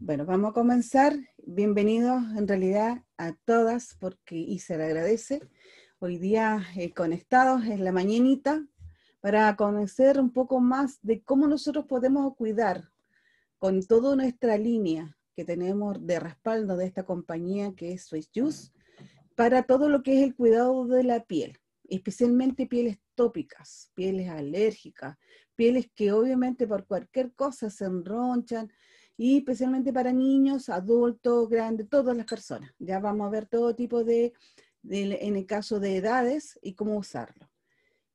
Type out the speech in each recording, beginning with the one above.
Bueno, vamos a comenzar. Bienvenidos en realidad a todas, porque y se le agradece. Hoy día eh, conectados en la mañanita para conocer un poco más de cómo nosotros podemos cuidar con toda nuestra línea que tenemos de respaldo de esta compañía que es Swiss Juice para todo lo que es el cuidado de la piel, especialmente pieles tópicas, pieles alérgicas, pieles que obviamente por cualquier cosa se enronchan, y especialmente para niños, adultos, grandes, todas las personas. Ya vamos a ver todo tipo de, en el caso de edades y cómo usarlo.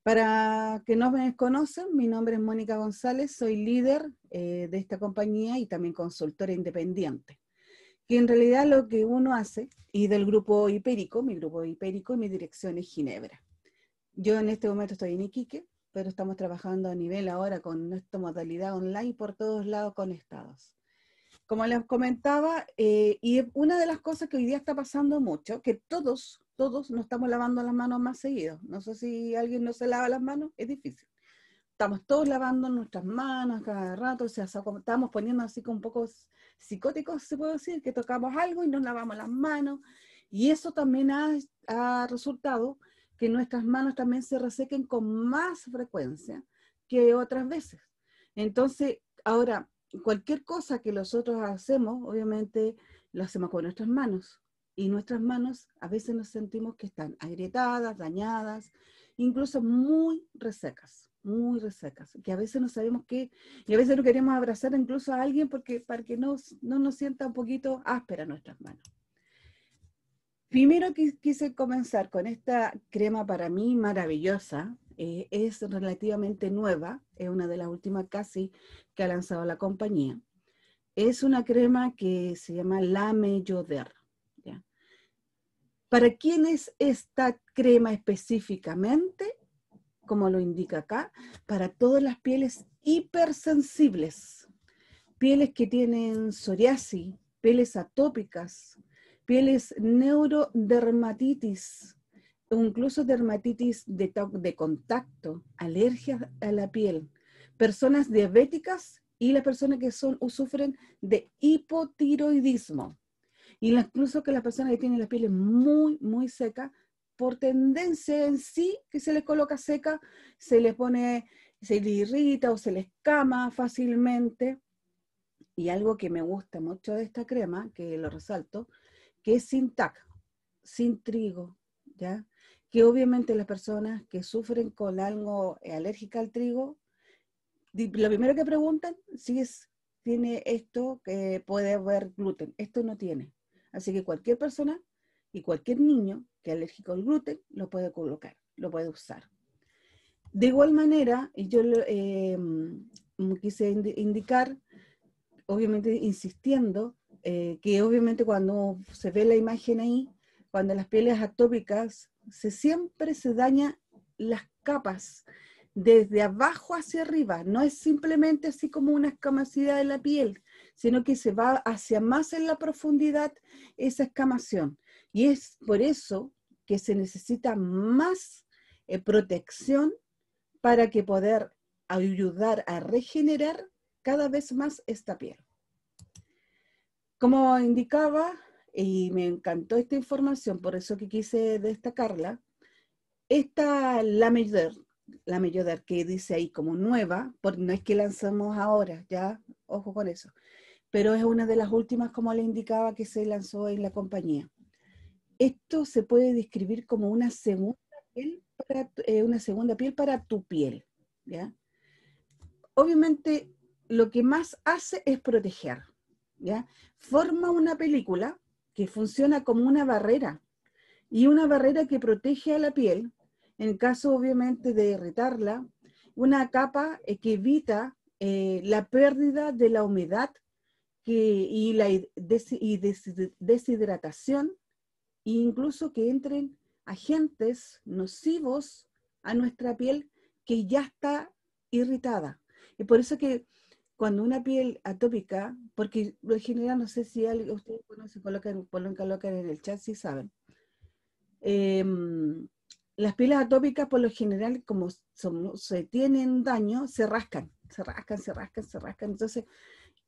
Para que no me desconocen, mi nombre es Mónica González, soy líder eh, de esta compañía y también consultora independiente. Que en realidad lo que uno hace, y del grupo Hipérico, mi grupo Hipérico y mi dirección es Ginebra. Yo en este momento estoy en Iquique, pero estamos trabajando a nivel ahora con nuestra modalidad online por todos lados conectados como les comentaba, eh, y una de las cosas que hoy día está pasando mucho, que todos, todos nos estamos lavando las manos más seguido. No sé si alguien no se lava las manos, es difícil. Estamos todos lavando nuestras manos cada rato, o sea, estamos poniendo así como un poco psicóticos, se puede decir, que tocamos algo y nos lavamos las manos. Y eso también ha, ha resultado que nuestras manos también se resequen con más frecuencia que otras veces. Entonces, ahora, cualquier cosa que nosotros hacemos, obviamente lo hacemos con nuestras manos. Y nuestras manos a veces nos sentimos que están agrietadas, dañadas, incluso muy resecas, muy resecas, que a veces no sabemos qué, y a veces no queremos abrazar incluso a alguien porque, para que no, no nos sienta un poquito áspera nuestras manos. Primero quise comenzar con esta crema para mí maravillosa, eh, es relativamente nueva, es una de las últimas casi que ha lanzado la compañía. Es una crema que se llama Lame Yoder. ¿Para quién es esta crema específicamente? Como lo indica acá, para todas las pieles hipersensibles, pieles que tienen psoriasis, pieles atópicas, pieles neurodermatitis, incluso dermatitis de, contacto, alergias a la piel, personas diabéticas y las personas que son, sufren de hipotiroidismo. Y incluso que las personas que tienen la piel muy, muy seca, por tendencia en sí que se les coloca seca, se les pone, se le irrita o se les cama fácilmente. Y algo que me gusta mucho de esta crema, que lo resalto, que es sin tac, sin trigo, ¿ya? que obviamente las personas que sufren con algo eh, alérgica al trigo, lo primero que preguntan si es, tiene esto que puede haber gluten. Esto no tiene. Así que cualquier persona y cualquier niño que es alérgico al gluten lo puede colocar, lo puede usar. De igual manera, y yo eh, mm, quise indicar, obviamente insistiendo, eh, que obviamente cuando se ve la imagen ahí, cuando las pieles atópicas se, siempre se daña las capas desde abajo hacia arriba. No es simplemente así como una escamacidad de la piel, sino que se va hacia más en la profundidad esa escamación. Y es por eso que se necesita más eh, protección para que poder ayudar a regenerar cada vez más esta piel. Como indicaba, y me encantó esta información, por eso que quise destacarla. Esta la mayor, la mayor que dice ahí como nueva, porque no es que lanzamos ahora, ya, ojo con eso, pero es una de las últimas, como le indicaba, que se lanzó en la compañía. Esto se puede describir como una segunda piel eh, una segunda piel para tu piel, ¿ya? Obviamente, lo que más hace es proteger, ¿ya? Forma una película que funciona como una barrera y una barrera que protege a la piel en caso obviamente de irritarla, una capa eh, que evita eh, la pérdida de la humedad y la deshidratación e incluso que entren agentes nocivos a nuestra piel que ya está irritada. Y por eso que cuando una piel atópica, porque lo general no sé si alguien, ustedes conocen, colocan, colocan en el chat si saben. Em, las pieles atópicas por lo general, como se tienen daño, se rascan, se rascan, se rascan, se rascan. Entonces,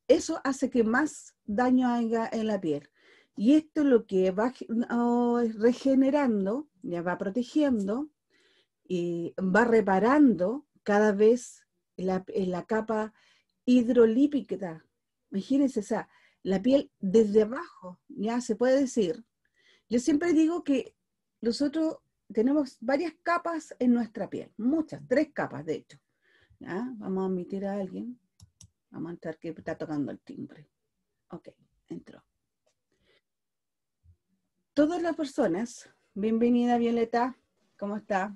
eso hace que más daño haya en la piel. Y esto lo que va regenerando, ya va protegiendo y va reparando cada vez la capa hidrolípica. Imagínense, esa la piel desde abajo, ya se puede decir. Yo siempre digo que nosotros tenemos varias capas en nuestra piel, muchas, tres capas de hecho. ¿Ya? Vamos a admitir a alguien. Vamos a entrar que está tocando el timbre. Ok, entró. Todas las personas, bienvenida Violeta, ¿cómo está?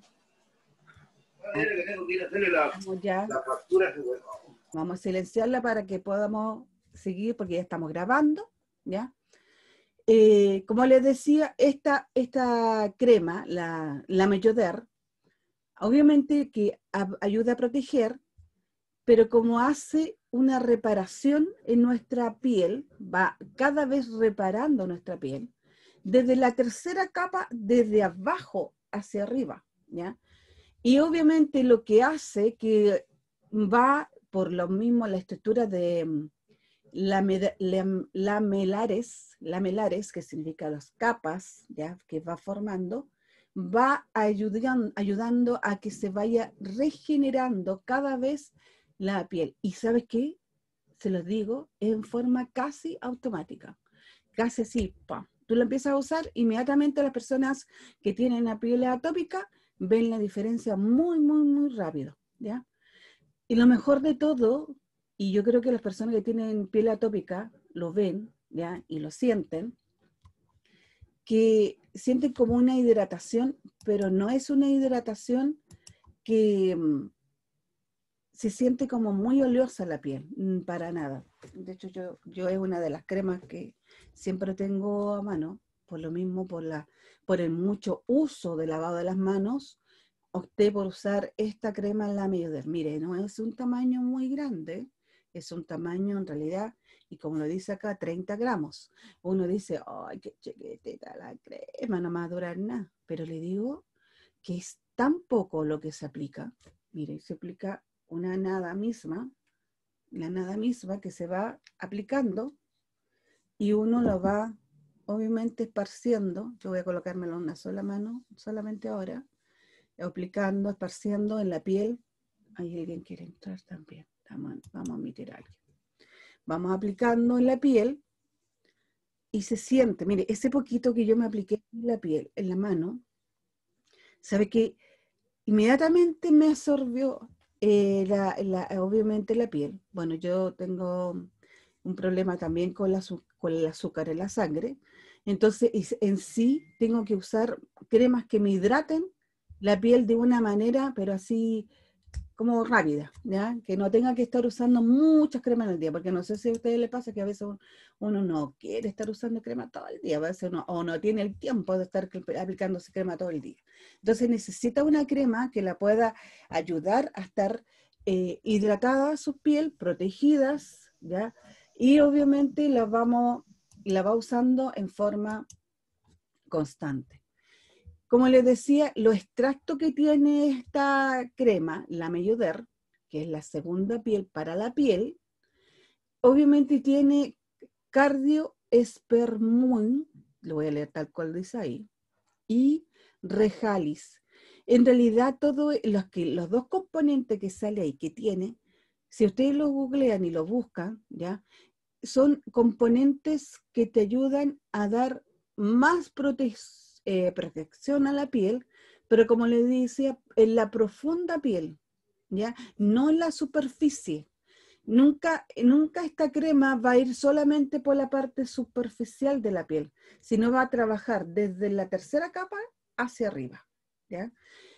cómo la, ya. la factura. Que, Vamos a silenciarla para que podamos seguir porque ya estamos grabando, ¿ya? Eh, como les decía, esta, esta crema, la, la obviamente que ayuda a proteger, pero como hace una reparación en nuestra piel, va cada vez reparando nuestra piel, desde la tercera capa, desde abajo hacia arriba, ¿ya? Y obviamente lo que hace que va por lo mismo la estructura de mm, lamelares, mm, que significa las capas ¿ya? que va formando, va ayudando a que se vaya regenerando cada vez la piel. ¿Y sabes qué? Se los digo, en forma casi automática. Casi así, Tú lo empiezas a usar, inmediatamente las personas que tienen la piel atópica ven la diferencia muy, muy, muy rápido, ¿ya? Y lo mejor de todo, y yo creo que las personas que tienen piel atópica lo ven ¿ya? y lo sienten, que sienten como una hidratación, pero no es una hidratación que mm, se siente como muy oleosa la piel, mm, para nada. De hecho, yo, yo es una de las cremas que siempre tengo a mano, por lo mismo, por, la, por el mucho uso de lavado de las manos, opté por usar esta crema en la Mioder. Mire, no es un tamaño muy grande, es un tamaño en realidad, y como lo dice acá, 30 gramos. Uno dice, ay, qué chiquitita la crema, no va a durar nada. Pero le digo que es tan poco lo que se aplica. Mire, se aplica una nada misma, la nada misma que se va aplicando y uno lo va obviamente esparciendo. Yo voy a colocármelo en una sola mano, solamente ahora aplicando, esparciendo en la piel. Ahí alguien quiere entrar también. Vamos, a meter a Vamos aplicando en la piel y se siente. Mire, ese poquito que yo me apliqué en la piel, en la mano, sabe que inmediatamente me absorbió eh, la, obviamente la piel. Bueno, yo tengo un problema también con, la, con el azúcar en la sangre. Entonces, en sí, tengo que usar cremas que me hidraten la piel de una manera, pero así como rápida, ¿ya? que no tenga que estar usando muchas cremas el día, porque no sé si a ustedes les pasa que a veces uno no quiere estar usando crema todo el día, veces o no tiene el tiempo de estar aplicándose crema todo el día. Entonces necesita una crema que la pueda ayudar a estar eh, hidratada su piel, protegidas, ¿ya? y obviamente la, vamos, la va usando en forma constante. Como les decía, lo extracto que tiene esta crema, la meyoder, que es la segunda piel para la piel, obviamente tiene CardioSpermum, lo voy a leer tal cual dice ahí, y rejalis. En realidad, todos e, los, que, los dos componentes que sale ahí, que tiene, si ustedes lo googlean y lo buscan, ¿ya? son componentes que te ayudan a dar más protección eh, protección a la piel, pero como le decía, en la profunda piel, ¿ya? No la superficie. Nunca, nunca esta crema va a ir solamente por la parte superficial de la piel, sino va a trabajar desde la tercera capa hacia arriba, ¿ya?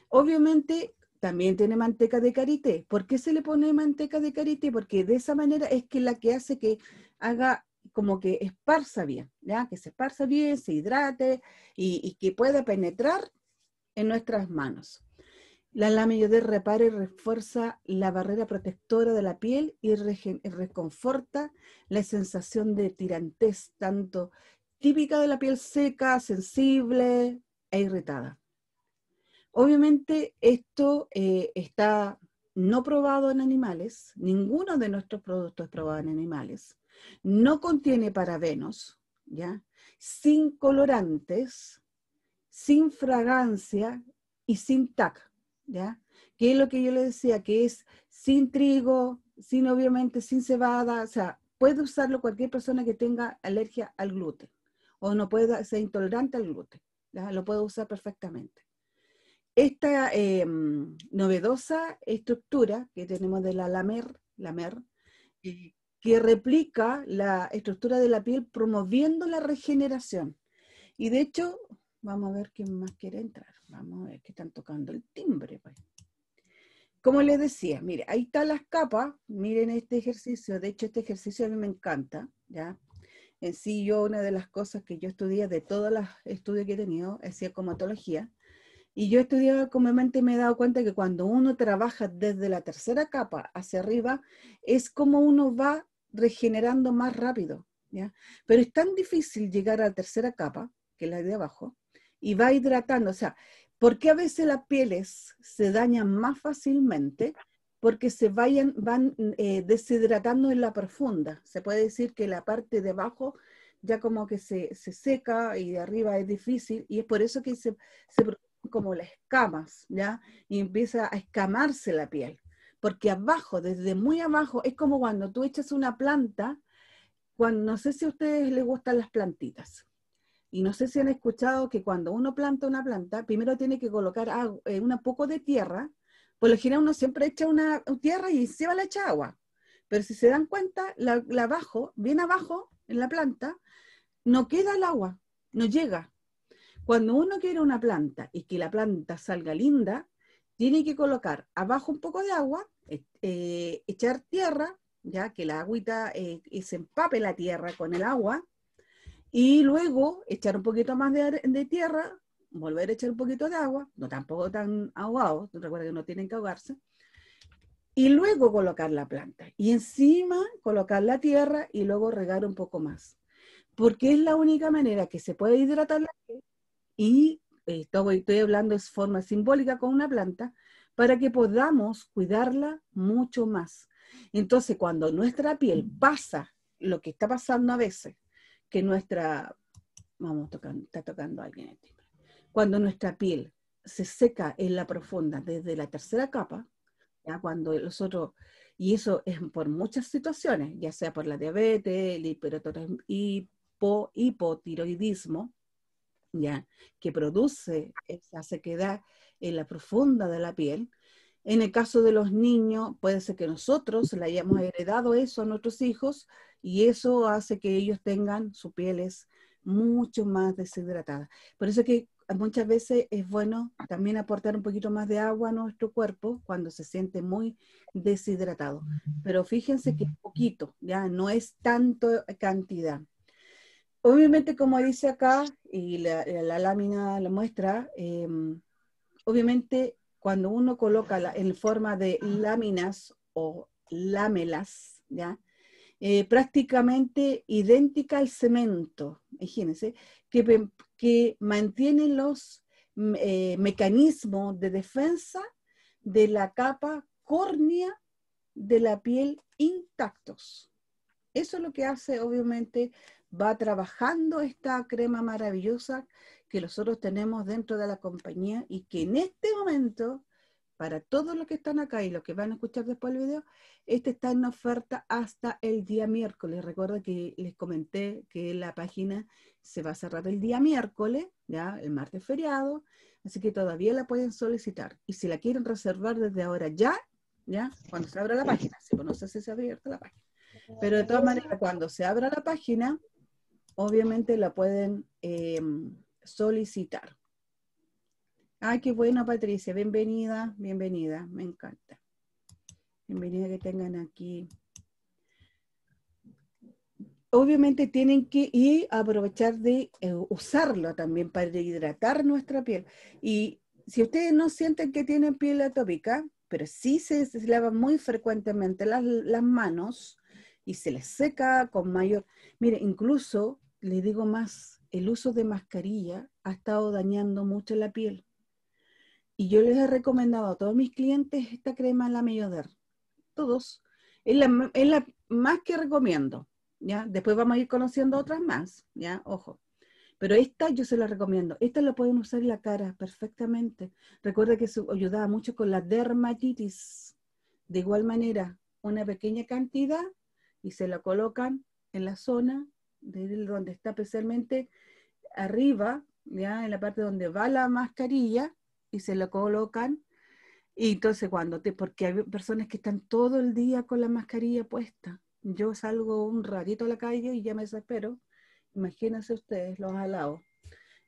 Obviamente también tiene manteca de karité. ¿Por qué se le pone manteca de karité? Porque de esa manera es que la que hace que haga como que esparza bien, ¿ya? que se esparza bien, se hidrate y, que pueda penetrar en nuestras manos. La lama repare repara y refuerza la barrera protectora de la piel y reconforta la sensación de tirantez, tanto típica de la piel seca, sensible e irritada. Obviamente esto eh, está no probado en animales, ninguno de nuestros productos es probado en animales, no contiene parabenos, ¿ya? Sin colorantes, sin fragancia y sin TAC, ¿ya? Que es lo que yo le decía, que es sin trigo, sin obviamente, sin cebada, o sea, puede usarlo cualquier persona que tenga alergia al gluten o no pueda ser intolerante al gluten, lo puede usar perfectamente. Esta eh, novedosa estructura que tenemos de la lamer, lamer que replica la estructura de la piel promoviendo la regeneración. Y de hecho, vamos a ver quién más quiere entrar. Vamos a ver que están tocando el timbre. Pues. Como les decía, mire, ahí están las capas. Miren este ejercicio. De hecho, este ejercicio a mí me encanta. ¿ya? En sí, yo una de las cosas que yo estudié, de todos los estudios que he tenido, es psicomatología. Y yo estudiaba comúnmente y me he dado cuenta que cuando uno trabaja desde la tercera capa hacia arriba, es como uno va regenerando más rápido. ¿ya? Pero es tan difícil llegar a la tercera capa, que es la de abajo, y va hidratando. O sea, ¿por qué a veces las pieles se dañan más fácilmente? Porque se vayan, van eh, deshidratando en la profunda. Se puede decir que la parte de abajo ya como que se, seca y de arriba es difícil y es por eso que se, se como las escamas, ¿ya? Y empieza a escamarse la piel porque abajo, desde muy abajo, es como cuando tú echas una planta, cuando, no sé si a ustedes les gustan las plantitas, y no sé si han escuchado que cuando uno planta una planta, primero tiene que colocar eh, un poco de tierra, por lo general uno siempre echa una tierra y se va la echar agua, pero si se dan cuenta, la abajo, bien abajo en la planta, no queda el agua, no llega. Cuando uno quiere una planta y que la planta salga linda, tiene que colocar abajo un poco de agua, eh, eh, echar tierra, ya que la agüita eh, se empape la tierra con el agua, y luego echar un poquito más de, tierra, volver a echar un poquito de agua, no tampoco tan ahogado, recuerda que no tienen que ahogarse, y luego colocar la planta, y encima colocar la tierra y luego regar un poco más, porque es la única manera que se puede hidratar la y estoy, estoy hablando de forma simbólica con una planta, para que podamos cuidarla mucho más. Entonces, cuando nuestra piel mm. pasa lo que está pasando a veces, que nuestra, vamos, tocando, está tocando alguien cuando nuestra piel se seca en la profunda desde la tercera capa, ya cuando nosotros, y eso es por muchas situaciones, ya sea por la diabetes, el hipotiroidismo, ya que produce esa sequedad en la profunda de la piel. En el caso de los niños, puede ser que nosotros le hayamos heredado eso a nuestros hijos y eso hace que ellos tengan sus pieles mucho más deshidratadas. Por eso que muchas veces es bueno también aportar un poquito más de agua a nuestro cuerpo cuando se siente muy deshidratado. Pero fíjense que es poquito, ya no es tanto cantidad. Obviamente, como dice acá, y la, la lámina lo muestra, em, obviamente cuando uno coloca en forma de láminas o lámelas, ¿ya? Eh, prácticamente idéntica al cemento, imagínense, que, mantiene los mm, eh, mecanismos de defensa de la capa córnea de la piel intactos. Eso es lo que hace obviamente va trabajando esta crema maravillosa que nosotros tenemos dentro de la compañía y que en este momento, para todos los que están acá y los que van a escuchar después el video, este está en oferta hasta el día miércoles. Recuerda que les comenté que la página se va a cerrar el día miércoles, ya el martes feriado, así que todavía la pueden solicitar. Y si la quieren reservar desde ahora ya, ya cuando se abra la página, si no si se ha abierto la página. Pero de todas maneras, cuando se abra la página, obviamente la pueden em, solicitar. Ay, qué buena Patricia, bienvenida, bienvenida, me encanta. Bienvenida que tengan aquí. Obviamente tienen que aprovechar de eh, usarlo también para hidratar nuestra piel. Y si ustedes no sienten que tienen piel atópica, pero sí se, se lavan muy frecuentemente las, las, manos y se les seca con mayor... Mire, incluso le digo más, el uso de mascarilla ha estado dañando mucho la piel. Y yo les he recomendado a todos mis clientes esta crema La Melloder. Todos. Es la, más que recomiendo. ¿ya? Después vamos a ir conociendo otras más. ¿ya? Ojo. Pero esta yo se la recomiendo. Esta la pueden usar en la cara perfectamente. Recuerda que ayudaba mucho con la dermatitis. De igual manera, una pequeña cantidad y se la colocan en la zona donde está especialmente arriba, ya en la parte donde va la mascarilla y se la colocan. Y entonces cuando te, porque hay personas que están todo el día con la mascarilla puesta. Yo salgo un ratito a la calle y ya me desespero. Imagínense ustedes los alados.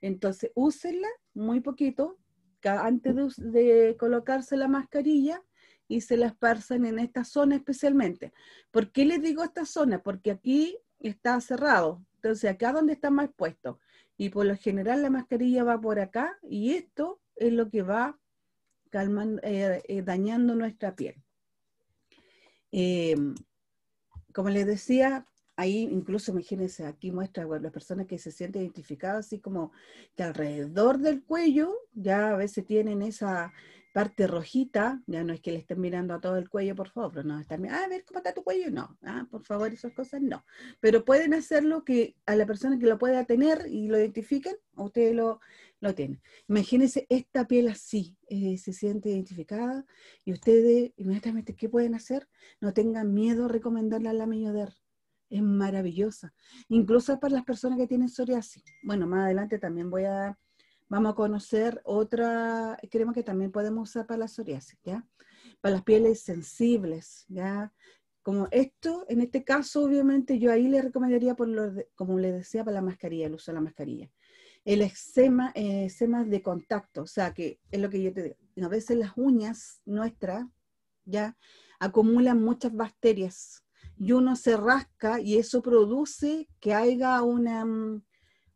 Entonces, úsenla muy poquito antes de, colocarse la mascarilla y se la esparcen en esta zona especialmente. ¿Por qué les digo esta zona? Porque aquí está cerrado. Entonces, acá donde está más puesto. Y por lo general la mascarilla va por acá y esto es lo que va calmando, eh, eh, dañando nuestra piel. Em, como les decía, ahí incluso, imagínense, aquí muestra las personas que se sienten identificadas, así como que alrededor del cuello ya a veces tienen esa, parte rojita, ya no es que le estén mirando a todo el cuello, por favor, pero no están mirando, ah, a ver cómo está tu cuello, no, ah, por favor, esas cosas no. Pero pueden hacerlo que a la persona que lo pueda tener y lo identifiquen, ustedes lo, lo tienen. Imagínense esta piel así, eh, se siente identificada y ustedes inmediatamente, ¿qué pueden hacer? No tengan miedo a recomendarla a la Es maravillosa. Incluso para las personas que tienen psoriasis. Bueno, más adelante también voy a dar vamos a conocer otra creemos que también podemos usar para la psoriasis, ¿ya? Para las pieles sensibles, ¿ya? Como esto, en este caso, obviamente, yo ahí le recomendaría, por lo como le decía, para la mascarilla, el uso de la mascarilla. El eczema, eh, eczema de contacto, o sea, que es lo que yo te digo. A veces las uñas nuestras, ¿ya? Acumulan muchas bacterias y uno se rasca y eso produce que haya una mm,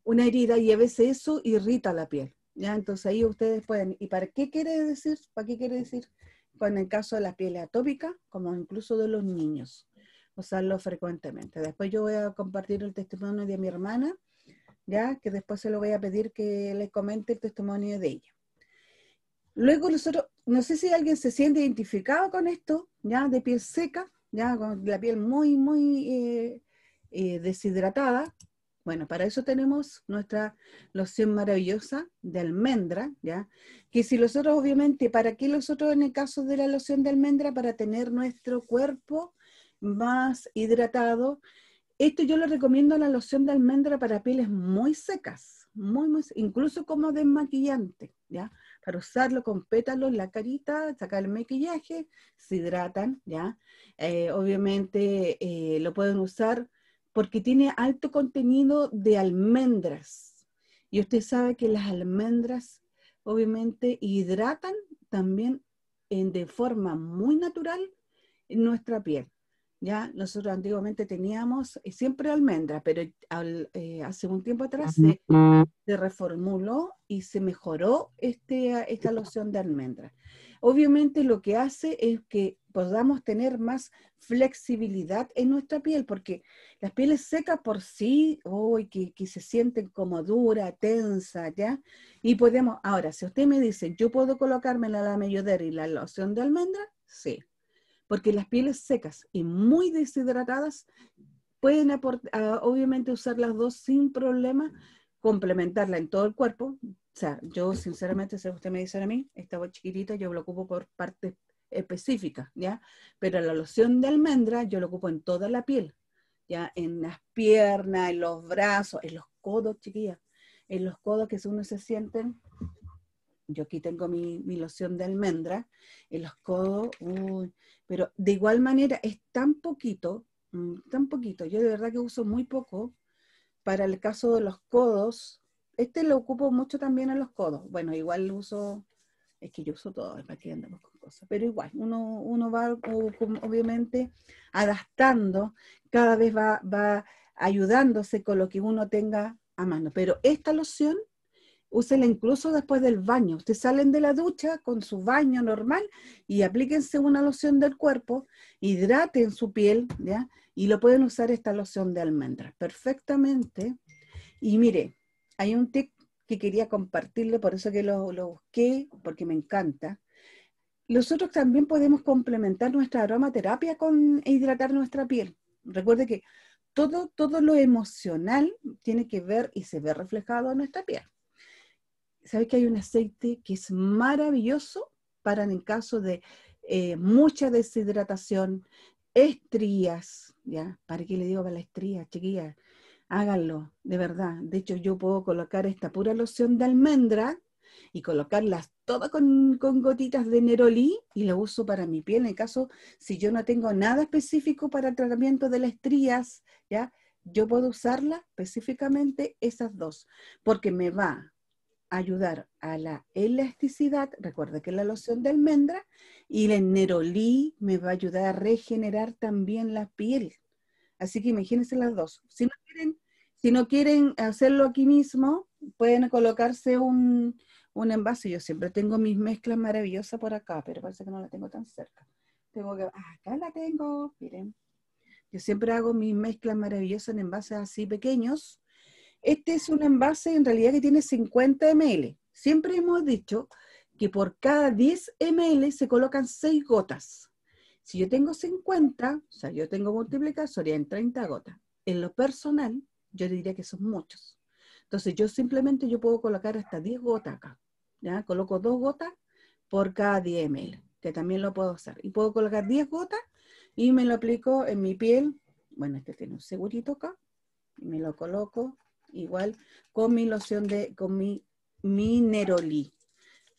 una herida y a veces eso irrita la piel. ¿ya? Entonces ahí ustedes pueden, ¿y para qué quiere decir? ¿Para qué quiere decir? Con el caso de la piel atópica, como incluso de los niños, usarlo frecuentemente. Después yo voy a compartir el testimonio de mi hermana, ya que después se lo voy a pedir que les comente el testimonio de ella. Luego nosotros, no sé si alguien se siente identificado con esto, ya de piel seca, ya con la piel muy, muy eh, eh, deshidratada, bueno, para eso tenemos nuestra loción maravillosa de almendra, ¿ya? Que si nosotros, obviamente, ¿para qué nosotros en el caso de la loción de almendra? Para tener nuestro cuerpo más hidratado. Esto yo lo recomiendo la loción de almendra para pieles muy secas, muy, incluso como desmaquillante, ¿ya? Para usarlo con pétalos, la carita, sacar el maquillaje, se hidratan, ¿ya? Eh, obviamente eh, lo pueden usar porque tiene alto contenido de almendras. Y usted sabe que las almendras obviamente hidratan también en, de forma muy natural nuestra piel. Ya nosotros antiguamente teníamos eh, siempre almendras, pero eh, hace un tiempo atrás se, se, reformuló y se mejoró este, esta loción de almendras. Obviamente lo que hace es que podamos tener más flexibilidad en nuestra piel, porque las pieles secas por sí, hoy que, que, se sienten como dura, tensa, ¿ya? Y podemos, ahora, si usted me dice, yo puedo colocarme la lama y la loción de almendra, sí, porque las pieles secas y muy deshidratadas pueden aportar, ah, obviamente usar las dos sin problema, complementarla en todo el cuerpo. O sea, yo sinceramente, si usted me dice a mí, esta voz yo lo ocupo por partes específica, ¿ya? Pero la loción de almendra yo lo ocupo en toda la piel, ¿ya? En las piernas, en los brazos, en los codos, chiquillas, en los codos que uno se sienten. Yo aquí tengo mi, mi loción de almendra, en los codos, uy, pero de igual manera es tan poquito, mm, tan poquito, yo de verdad que uso muy poco para el caso de los codos. Este lo ocupo mucho también en los codos. Bueno, igual uso es que yo uso todo, es para con cosas. Pero igual, uno, va obviamente adaptando, cada vez va, ayudándose con lo que uno tenga a mano. Pero esta loción, úsela incluso después del baño. Ustedes salen de la ducha con su baño normal y aplíquense una loción del cuerpo, hidraten su piel, ¿ya? Y lo pueden usar esta loción de almendras perfectamente. Y mire, hay un tip que quería compartirlo, por eso que lo, busqué, porque me encanta. Nosotros también podemos complementar nuestra aromaterapia con e hidratar nuestra piel. Recuerde que todo, todo lo emocional tiene que ver y se ve reflejado en nuestra piel. ¿Sabes que hay un aceite que es maravilloso para en caso de eh, mucha deshidratación, estrías, ¿ya? ¿Para qué le digo para la estría, chiquilla? háganlo, de verdad. De hecho, yo puedo colocar esta pura loción de almendra y colocarlas todas con, gotitas de Neroli y lo uso para mi piel. En caso, si yo no tengo nada específico para el tratamiento de las estrías, ¿ya? yo puedo usarla específicamente esas dos, porque me va a ayudar a la elasticidad, recuerda que es la loción de almendra, y el Neroli me va a ayudar a regenerar también la piel. Así que imagínense las dos. Si no quieren, hacerlo aquí mismo, pueden colocarse un, envase. Yo siempre tengo mis mezclas maravillosas por acá, pero parece que no la tengo tan cerca. Tengo que, ah, acá la tengo, miren. Yo siempre hago mis mezclas maravillosas en envases así pequeños. Este es un envase en realidad que tiene 50 ml. Siempre hemos dicho que por cada 10 ml se colocan 6 gotas. Si yo tengo 50, o sea, yo tengo multiplicar, serían en 30 gotas. En lo personal, yo diría que son muchos. Entonces, yo simplemente yo puedo colocar hasta 10 gotas acá. ¿ya? Coloco dos gotas por cada 10 ml, que también lo puedo usar. Y puedo colocar 10 gotas y me lo aplico en mi piel. Bueno, este tiene un segurito acá. Y me lo coloco igual con mi loción de, con mi Mineroli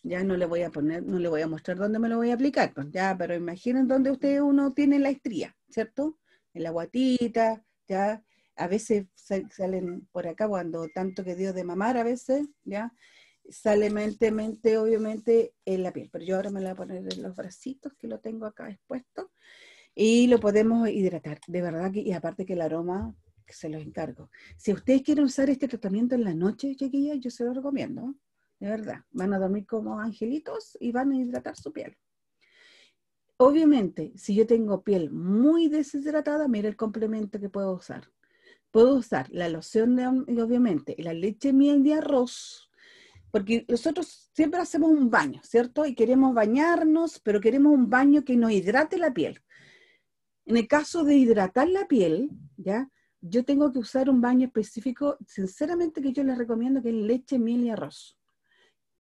ya no le voy a poner, no le voy a mostrar dónde me lo voy a aplicar, pues ya, pero imaginen dónde ustedes uno tiene la estría, ¿cierto? En la guatita, ya, a veces salen por acá cuando tanto que dio de mamar a veces, ya, sale mente, obviamente, en la piel, pero yo ahora me la voy a poner en los bracitos que lo tengo acá expuesto y lo podemos hidratar, de verdad, que, y aparte que el aroma se los encargo. Si ustedes quieren usar este tratamiento en la noche, chiquilla yo se lo recomiendo de verdad. Van a dormir como angelitos y van a hidratar su piel. Obviamente, si yo tengo piel muy deshidratada, mira el complemento que puedo usar. Puedo usar la loción, de, obviamente, la leche miel de arroz, porque nosotros siempre hacemos un baño, ¿cierto? Y queremos bañarnos, pero queremos un baño que nos hidrate la piel. En el caso de hidratar la piel, ¿ya? Yo tengo que usar un baño específico, sinceramente que yo les recomiendo que es leche, miel y arroz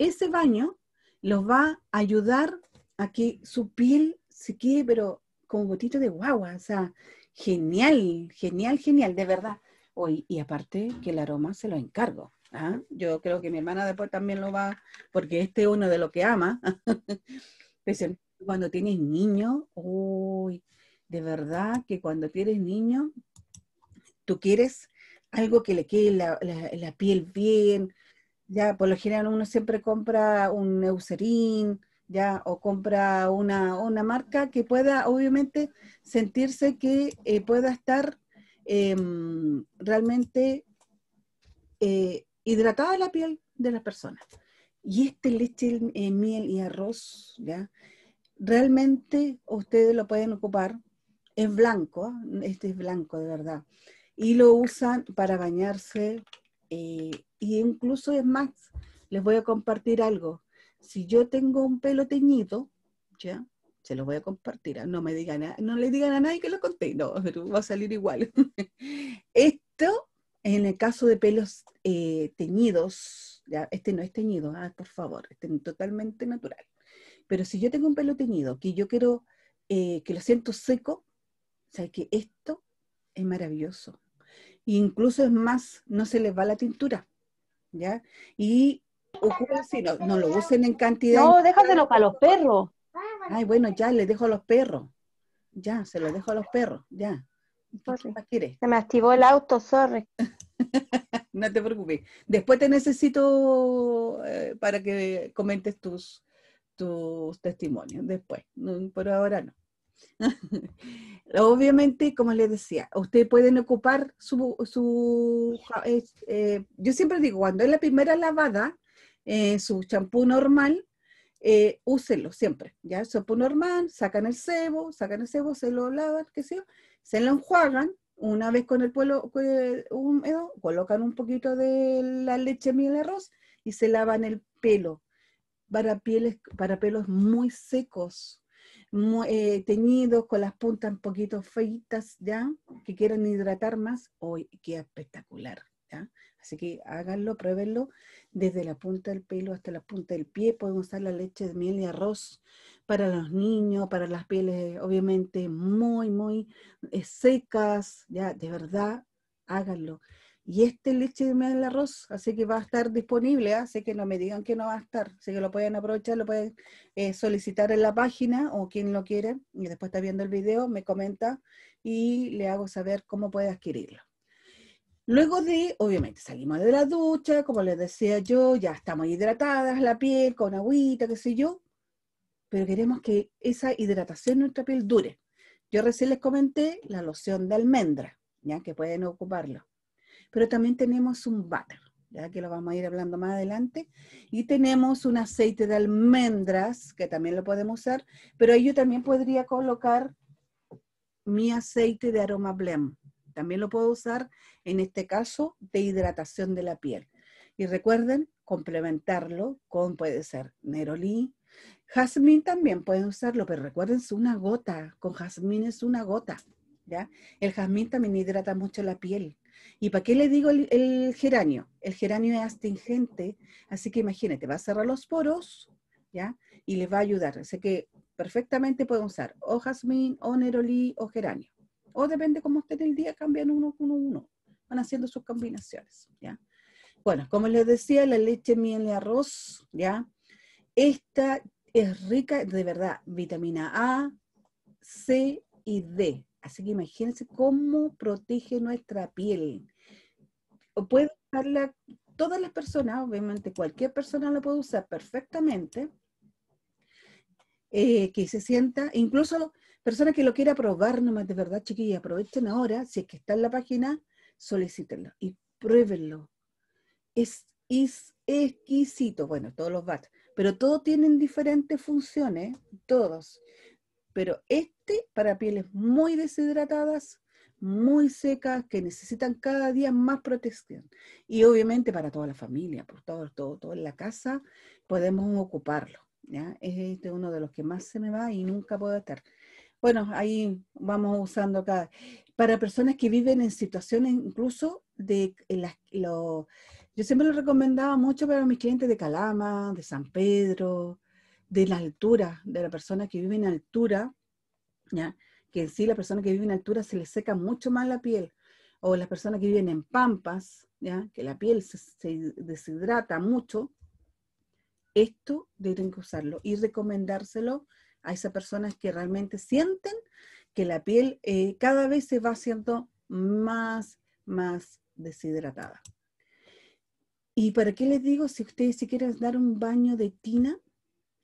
ese baño los va a ayudar a que su piel se quede, pero como botito de guagua. O sea, genial, genial, genial, de verdad. Hoy, y aparte que el aroma se lo encargo. ¿ah? Yo creo que mi hermana después también lo va, porque este es uno de los que ama. cuando tienes niño, uy, de verdad que cuando tienes niño, tú quieres algo que le quede la piel bien, ya, por lo general uno siempre compra un Eucerin, ya, o compra una, marca que pueda, obviamente, sentirse que eh, pueda estar em, realmente eh, hidratada la piel de las personas. Y este leche, miel y arroz, ya, realmente ustedes lo pueden ocupar en blanco, este es blanco de verdad, y lo usan para bañarse, eh, y incluso es más, les voy a compartir algo. Si yo tengo un pelo teñido, ¿ya? Se lo voy a compartir. Ah, no me digan, no le digan a nadie que lo conté. No, pero va a salir igual. Esto, en el caso de pelos eh, teñidos, ya, este no es teñido, ah, por favor, este es totalmente natural. Pero si yo tengo un pelo teñido que yo quiero eh, que lo siento seco, o sea, que esto es maravilloso incluso es más, no se les va la tintura, ¿ya? Y ocurre si no, lo usen en cantidad. No, déjaselo para los perros. Ay, bueno, ya le dejo a los perros. Ya, se los dejo a los perros, ya. Se me activó el auto, sorry. no te preocupes. Después te necesito eh, para que comentes tus, tus testimonios, después. por ahora no. Obviamente, como les decía, ustedes pueden ocupar su... Eh, yo siempre digo, cuando es la primera lavada, eh, su champú normal, eh, úsenlo siempre, ¿ya? Champú normal, sacan el sebo, sacan el sebo, se lo lavan, qué sé se lo enjuagan, una vez con el pelo húmedo, colocan un poquito de la leche miel arroz y se lavan el pelo. Para, pieles, para pelos muy secos, eh, teñidos, con las puntas un poquito feitas, ¿ya? Que quieren hidratar más, hoy qué queda espectacular, ¿ya? Así que háganlo, pruébenlo, desde la punta del pelo hasta la punta del pie. Pueden usar la leche de miel y arroz para los niños, para las pieles, obviamente, muy, muy eh, secas, ¿ya? De verdad, háganlo. Y este leche de miel arroz, así que va a estar disponible, así ¿ah? que no me digan que no va a estar, así que lo pueden aprovechar, lo pueden eh, solicitar en la página o quien lo quiere, y después está viendo el video, me comenta y le hago saber cómo puede adquirirlo. Luego de, obviamente, salimos de la ducha, como les decía yo, ya estamos hidratadas, la piel con agüita, qué sé yo, pero queremos que esa hidratación en nuestra piel dure. Yo recién les comenté la loción de almendra, ya que pueden ocuparlo pero también tenemos un butter, ya que lo vamos a ir hablando más adelante, y tenemos un aceite de almendras, que también lo podemos usar, pero yo también podría colocar mi aceite de aroma blem. También lo puedo usar en este caso de hidratación de la piel. Y recuerden complementarlo con, puede ser neroli. jazmín también pueden usarlo, pero recuerden es una gota, con jazmín es una gota, ¿ya? El jazmín también hidrata mucho la piel. ¿Y para qué le digo el, geranio? El geranio es astringente, así que imagínate, va a cerrar los poros, ¿ya? Y les va a ayudar. Así que perfectamente pueden usar o jazmín, o neroli, o geranio. O depende cómo estén el día, cambian uno, uno, uno. Van haciendo sus combinaciones, ¿ya? Bueno, como les decía, la leche, miel y arroz, ¿ya? Esta es rica, de verdad, vitamina A, C y D. Así que imagínense cómo protege nuestra piel. O puede usarla todas las personas, obviamente cualquier persona lo puede usar perfectamente, eh, que se sienta, incluso personas que lo quiera probar nomás, de verdad, chiquilla, aprovechen ahora, si es que está en la página, solicítenlo y pruébenlo. Es, es exquisito, bueno, todos los bats, pero todos tienen diferentes funciones, todos pero este para pieles muy deshidratadas, muy secas, que necesitan cada día más protección. Y obviamente para toda la familia, por todo, todo, todo en la casa, podemos ocuparlo. ¿ya? Este es uno de los que más se me va y nunca puedo estar. Bueno, ahí vamos usando acá. Para personas que viven en situaciones incluso de yo siempre lo recomendaba mucho para mis clientes de Calama, de San Pedro, de la altura, de la persona que vive en altura, ¿ya? que en sí la persona que vive en altura se le seca mucho más la piel, o las personas que viven en pampas, ¿ya? que la piel se, deshidrata mucho, esto deben que usarlo y recomendárselo a esas personas que realmente sienten que la piel eh, cada vez se va haciendo más, más deshidratada. ¿Y para qué les digo? Si ustedes si quieren dar un baño de tina,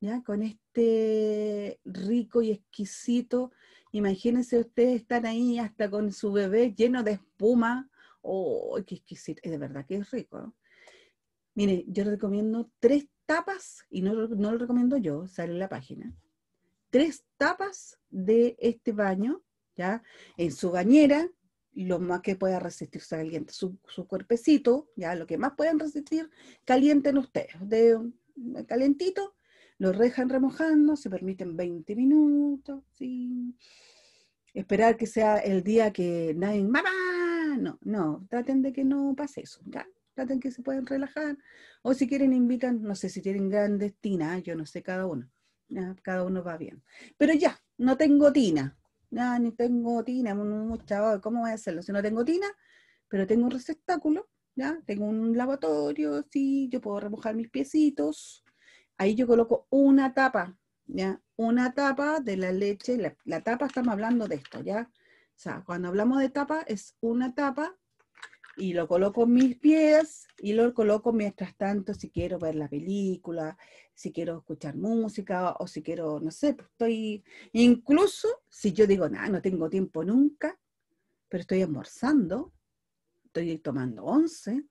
¿ya? Con este rico y exquisito. Imagínense ustedes están ahí hasta con su bebé lleno de espuma. ¡Oh, qué exquisito! Es de verdad que es rico. Mire, yo recomiendo tres tapas, y no, no lo recomiendo yo, sale en la página. Tres tapas de este baño, ¿ya? En su bañera, lo más que pueda resistir. caliente, su, su, cuerpecito, ya lo que más puedan resistir, calienten ustedes, de, de, calentito, lo dejan remojando, se permiten 20 minutos, esperar que sea el día que nadie, mamá, no, no, traten de que no pase eso, ¿ya? traten que se puedan relajar, o si quieren invitan, no sé si tienen grandes tinas, ah, yo no sé cada uno, cada uno va bien. Pero ya, no tengo tina, nada ni tengo tina, mucha, ¿cómo voy a hacerlo? Si no tengo tina, pero tengo un receptáculo, ¿ya? Tengo un lavatorio, sí, yo puedo remojar mis piecitos, Ahí yo coloco una tapa, ¿ya? Una tapa de la leche, la, tapa estamos hablando de esto, ¿ya? O sea, cuando hablamos de tapa es una tapa y lo coloco en mis pies y lo coloco mientras tanto si quiero ver la película, si quiero escuchar música o si quiero, no sé, pues, estoy, incluso si yo digo, nada, no tengo tiempo nunca, pero estoy almorzando, estoy tomando once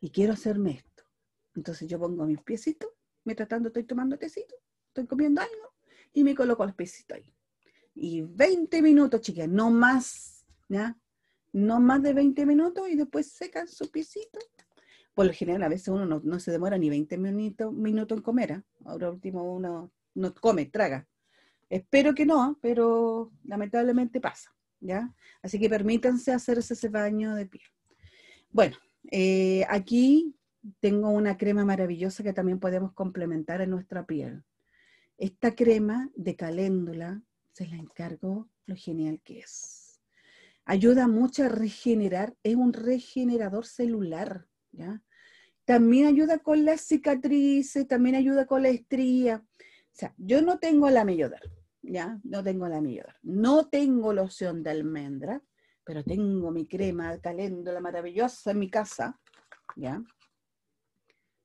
y quiero hacerme esto. Entonces yo pongo mis piecitos Mientras tanto estoy tomando tecito, estoy comiendo algo y me coloco el pesito ahí. Y 20 minutos, chicas, no más, ¿ya? No más de 20 minutos y después secan sus pisitos. Por lo general, a veces uno no, se demora ni 20 minutos, en comer. ¿ah? Ahora último uno no come, traga. Espero que no, pero lamentablemente pasa, ¿ya? Así que permítanse hacerse ese baño de piel. Bueno, eh, aquí tengo una crema maravillosa que también podemos complementar en nuestra piel. Esta crema de caléndula, se la encargo lo genial que es. Ayuda mucho a regenerar, es un regenerador celular, ¿ya? También ayuda con las cicatrices, también ayuda con la estría. O sea, yo no tengo la mellodar, ¿ya? No tengo la mellodar. No tengo loción de almendra, pero tengo mi crema de caléndula maravillosa en mi casa, ¿ya?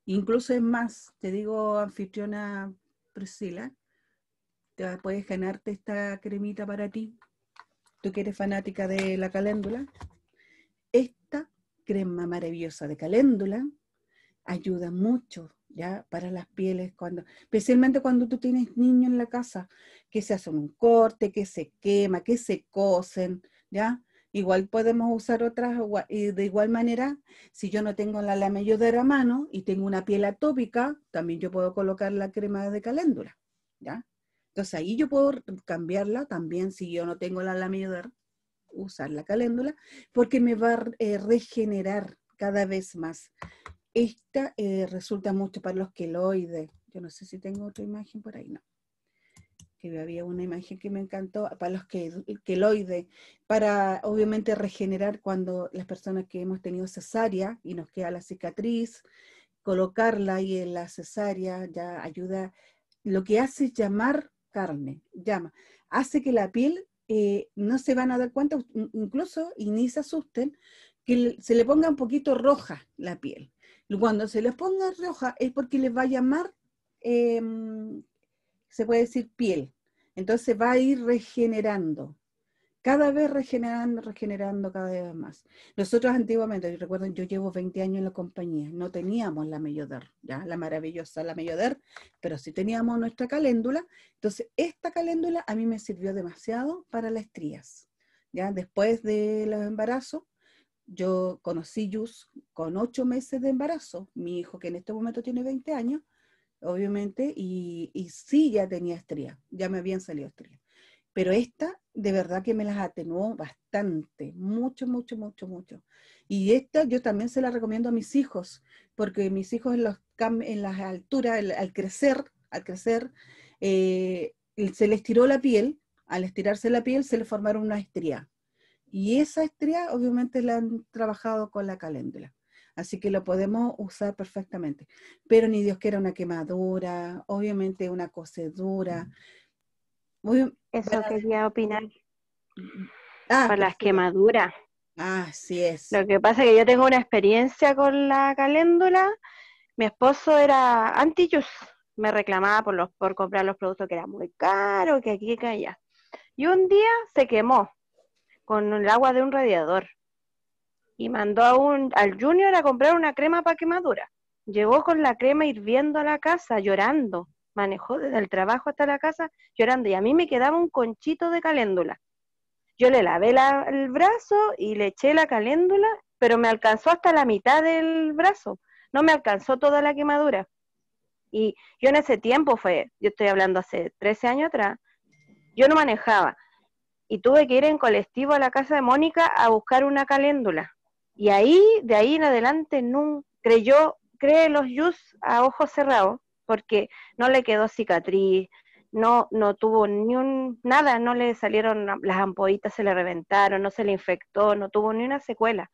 Incluso es más, te digo, anfitriona Priscila, te puedes ganarte esta cremita para ti. Tú que eres fanática de la caléndula. Esta crema maravillosa de caléndula ayuda mucho ya para las pieles cuando especialmente cuando tú tienes niños en la casa que se hacen un corte, que se quema, que se cosen, ¿ya? Igual podemos usar otras, y de igual manera, si yo no tengo la lama a mano y tengo una piel atópica, también yo puedo colocar la crema de caléndula, ¿ya? Entonces ahí yo puedo cambiarla también si yo no tengo la lama usar la caléndula, porque me va a eh, regenerar cada vez más. Esta eh, resulta mucho para los queloides. Yo no sé si tengo otra imagen por ahí, no que había una imagen que me encantó, para los que, queloide, para obviamente regenerar cuando las personas que hemos tenido cesárea y nos queda la cicatriz, colocarla y en la cesárea ya ayuda, lo que hace es llamar carne, llama, hace que la piel eh, no se van a dar cuenta, incluso, y ni se asusten, que se le ponga un poquito roja la piel. Cuando se les ponga roja es porque les va a llamar em, se puede decir piel. Entonces va a ir regenerando, cada vez regenerando, regenerando cada vez más. Nosotros antiguamente, yo recuerden, yo llevo 20 años en la compañía, no teníamos la Melloder, ya la maravillosa la Melloder, pero sí teníamos nuestra caléndula. Entonces, esta caléndula a mí me sirvió demasiado para las estrías. Ya después de los embarazos, yo conocí Yus con 8 meses de embarazo, mi hijo que en este momento tiene 20 años, obviamente, y, y sí ya tenía estrías, ya me habían salido estrías. Pero esta, de verdad que me las atenuó bastante, mucho, mucho, mucho, mucho. Y esta yo también se la recomiendo a mis hijos, porque mis hijos en, los, en las alturas, al crecer, al crecer, eh, se les tiró la piel, al estirarse la piel se les formaron una estría. Y esa estría obviamente la han trabajado con la caléndula. Así que lo podemos usar perfectamente. Pero ni Dios era una quemadura, obviamente una cocedura. Muy, Eso quería opinar. Ah, Por las quemaduras. Así es. Lo que pasa es que yo tengo una experiencia con la caléndula. Mi esposo era anti Me reclamaba por, comprar los productos que eran muy caros, que aquí, que allá. Y un día se quemó con el agua de un radiador y mandó a un, al junior a comprar una crema para quemadura. Llegó con la crema hirviendo a la casa, llorando. Manejó desde el trabajo hasta la casa llorando y a mí me quedaba un conchito de caléndula. Yo le lavé el brazo y le eché la caléndula, pero me alcanzó hasta la mitad del brazo. No me alcanzó toda la quemadura. Y yo en ese tiempo fue, yo estoy hablando hace 13 años atrás, yo no manejaba. Y tuve que ir en colectivo a la casa de Mónica a buscar una caléndula. Y ahí, de ahí en adelante, nunca creyó, cree los yus a ojos cerrados, porque no le quedó cicatriz, no, no tuvo ni un, nada, no le salieron las ampollitas, se le reventaron, no se le infectó, no tuvo ni una secuela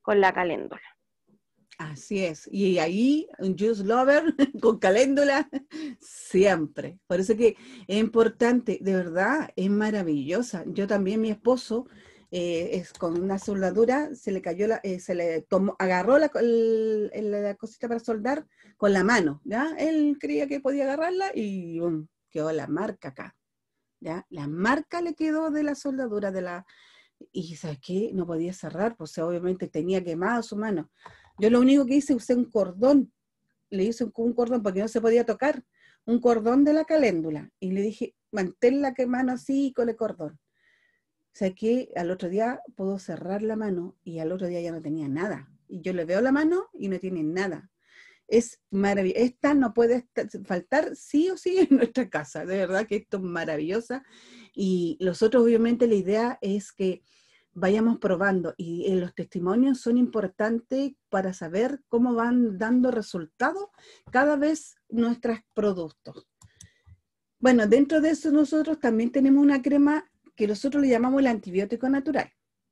con la caléndula. Así es, y ahí un juice lover con caléndula siempre. Por eso que es importante, de verdad, es maravillosa. Yo también, mi esposo, eh, es con una soldadura, se le cayó, la, eh, se le tomó, agarró la, cosita para soldar con la mano, ¿ya? Él creía que podía agarrarla y um, quedó la marca acá, ¿ya? La marca le quedó de la soldadura de la... Y ¿sabes qué? No podía cerrar, pues obviamente tenía quemado su mano. Yo lo único que hice, usé un cordón, le hice un, cordón porque no se podía tocar, un cordón de la caléndula y le dije, mantén la mano así con el cordón. O sea que al otro día puedo cerrar la mano y al otro día ya no tenía nada. Y yo le veo la mano y no tiene nada. Es maravilloso. Esta no puede faltar sí o sí en nuestra casa. De verdad que esto es maravillosa. Y los otros, obviamente, la idea es que vayamos probando. Y eh, los testimonios son importantes para saber cómo van dando resultados cada vez nuestros productos. Bueno, dentro de eso nosotros también tenemos una crema que nosotros le llamamos el antibiótico natural,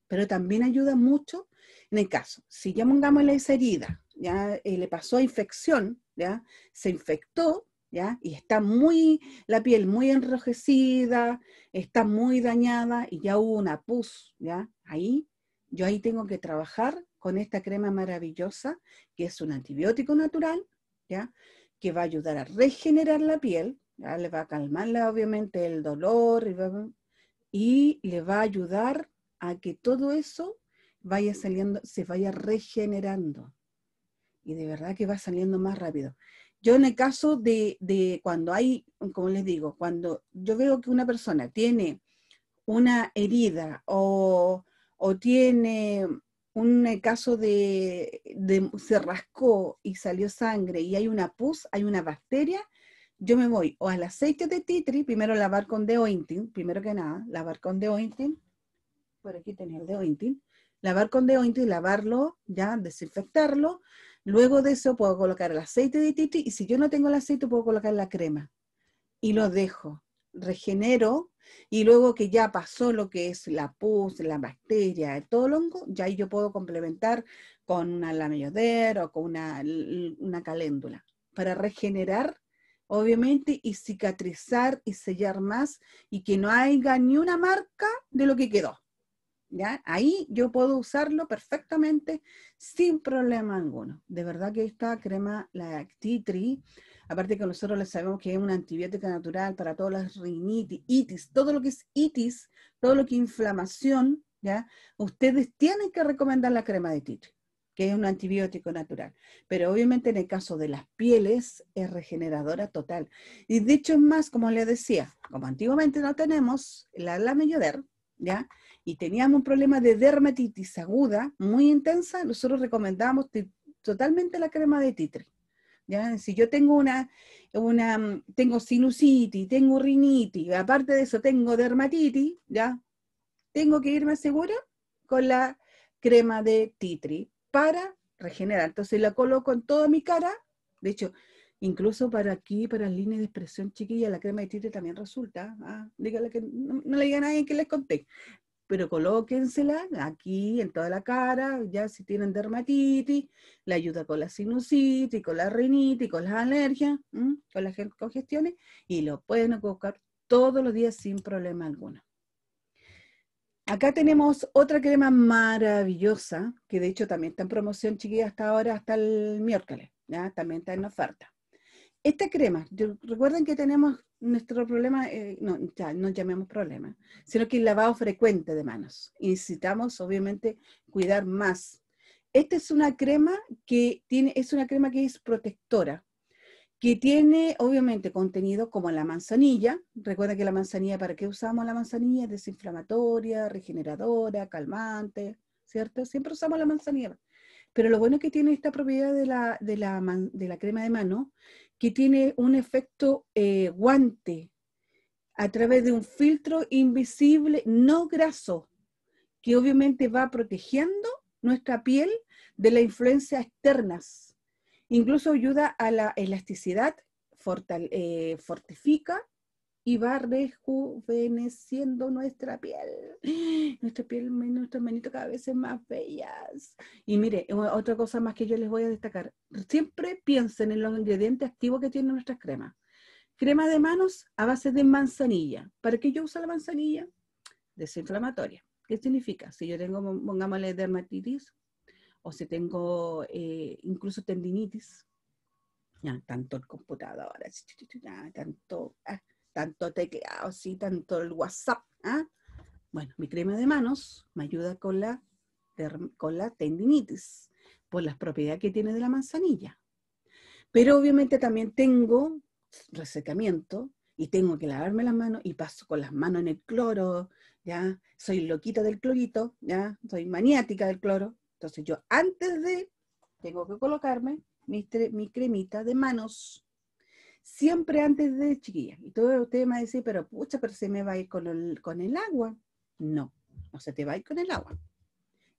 pero también ayuda mucho en el caso, si ya pongamos la herida, ya eh, le pasó a infección, ya se infectó, ¿Ya? Y está muy, la piel muy enrojecida, está muy dañada y ya hubo una pus, ¿ya? Ahí, yo ahí tengo que trabajar con esta crema maravillosa, que es un antibiótico natural, ¿ya? Que va a ayudar a regenerar la piel, ¿ya? Le va a calmar obviamente el dolor y va, y le va a ayudar a que todo eso vaya saliendo, se vaya regenerando. Y de verdad que va saliendo más rápido. Yo en el caso de, cuando hay, como les digo, cuando yo veo que una persona tiene una herida o, tiene un caso de, de, se rascó y salió sangre y hay una pus, hay una bacteria, yo me voy o al aceite de titri, primero lavar con deointin, primero que nada, lavar con deointin, por aquí tenía el deointin, lavar con deointin, lavarlo, ya, desinfectarlo, luego de eso puedo colocar el aceite de titri y si yo no tengo el aceite puedo colocar la crema y lo dejo, regenero y luego que ya pasó lo que es la pus, la bacteria, todo el hongo, ya yo puedo complementar con una lamelloder o con una, una caléndula para regenerar obviamente, y cicatrizar y sellar más y que no haya ni una marca de lo que quedó. ¿Ya? Ahí yo puedo usarlo perfectamente sin problema alguno. De verdad que esta crema, la Actitri, aparte que nosotros le sabemos que es una antibiótica natural para todas las rinitis, itis, todo lo que es itis, todo lo que es inflamación, ¿ya? Ustedes tienen que recomendar la crema de titri es un antibiótico natural. Pero obviamente en el caso de las pieles es regeneradora total. Y dicho más, como le decía, como antiguamente no tenemos la lame ¿ya? Y teníamos un problema de dermatitis aguda muy intensa, nosotros recomendamos totalmente la crema de titri. ¿Ya? Si yo tengo una, una, mm, tengo sinusitis, tengo rinitis, aparte de eso tengo dermatitis, ¿ya? Tengo que irme segura con la crema de titri para regenerar. Entonces la coloco en toda mi cara, de hecho, incluso para aquí, para las líneas de expresión chiquilla, la crema de tite también resulta. Ah, dígale que no, le diga a nadie que les conté. Pero colóquensela aquí, en toda la cara, ya si tienen dermatitis, la ayuda con la sinusitis, con la rinitis, con las alergias, con las congestiones, y lo pueden colocar todos los días sin problema alguno. Acá tenemos otra crema maravillosa, que de hecho también está en promoción, chiquilla, hasta ahora, hasta el miércoles. ¿ya? También está en oferta. Esta crema, recuerden que tenemos nuestro problema, eh, no, no llamemos problema, sino que el lavado frecuente de manos. necesitamos, obviamente, cuidar más. Esta es una crema que tiene, es una crema que es protectora, que tiene obviamente contenido como la manzanilla. Recuerda que la manzanilla, ¿para qué usamos la manzanilla? Desinflamatoria, regeneradora, calmante, ¿cierto? Siempre usamos la manzanilla. Pero lo bueno que tiene esta propiedad de la, de la, crema de mano, que tiene un efecto eh, guante a través de un filtro invisible, no graso, que obviamente va protegiendo nuestra piel de las influencias externas Incluso ayuda a la elasticidad, eh, fortifica y va rejuveneciendo nuestra piel. Nuestra piel, nuestras manitos cada vez más bellas. Y mire, eh, otra cosa más que yo les voy a destacar. Siempre piensen en los ingredientes activos que tienen nuestras cremas. Crema de manos a base de manzanilla. ¿Para qué yo uso la manzanilla? Desinflamatoria. ¿Qué significa? Si yo tengo, pongámosle dermatitis, o si tengo eh, incluso tendinitis, ya, tanto el computador, tanto, ah, tanto teclado, sí, tanto el WhatsApp. ¿ah? Bueno, mi crema de manos me ayuda con la, con la tendinitis, por las propiedades que tiene de la manzanilla. Pero obviamente también tengo resecamiento y tengo que lavarme las manos y paso con las manos en el cloro, ¿ya? Soy loquita del clorito, ¿ya? Soy maniática del cloro. Entonces yo antes de, tengo que colocarme mi, cremita de manos. Siempre antes de chiquilla. Y todos ustedes me decir, pero pucha, pero se me va a ir con el, con el agua. No, no se te va a ir con el agua.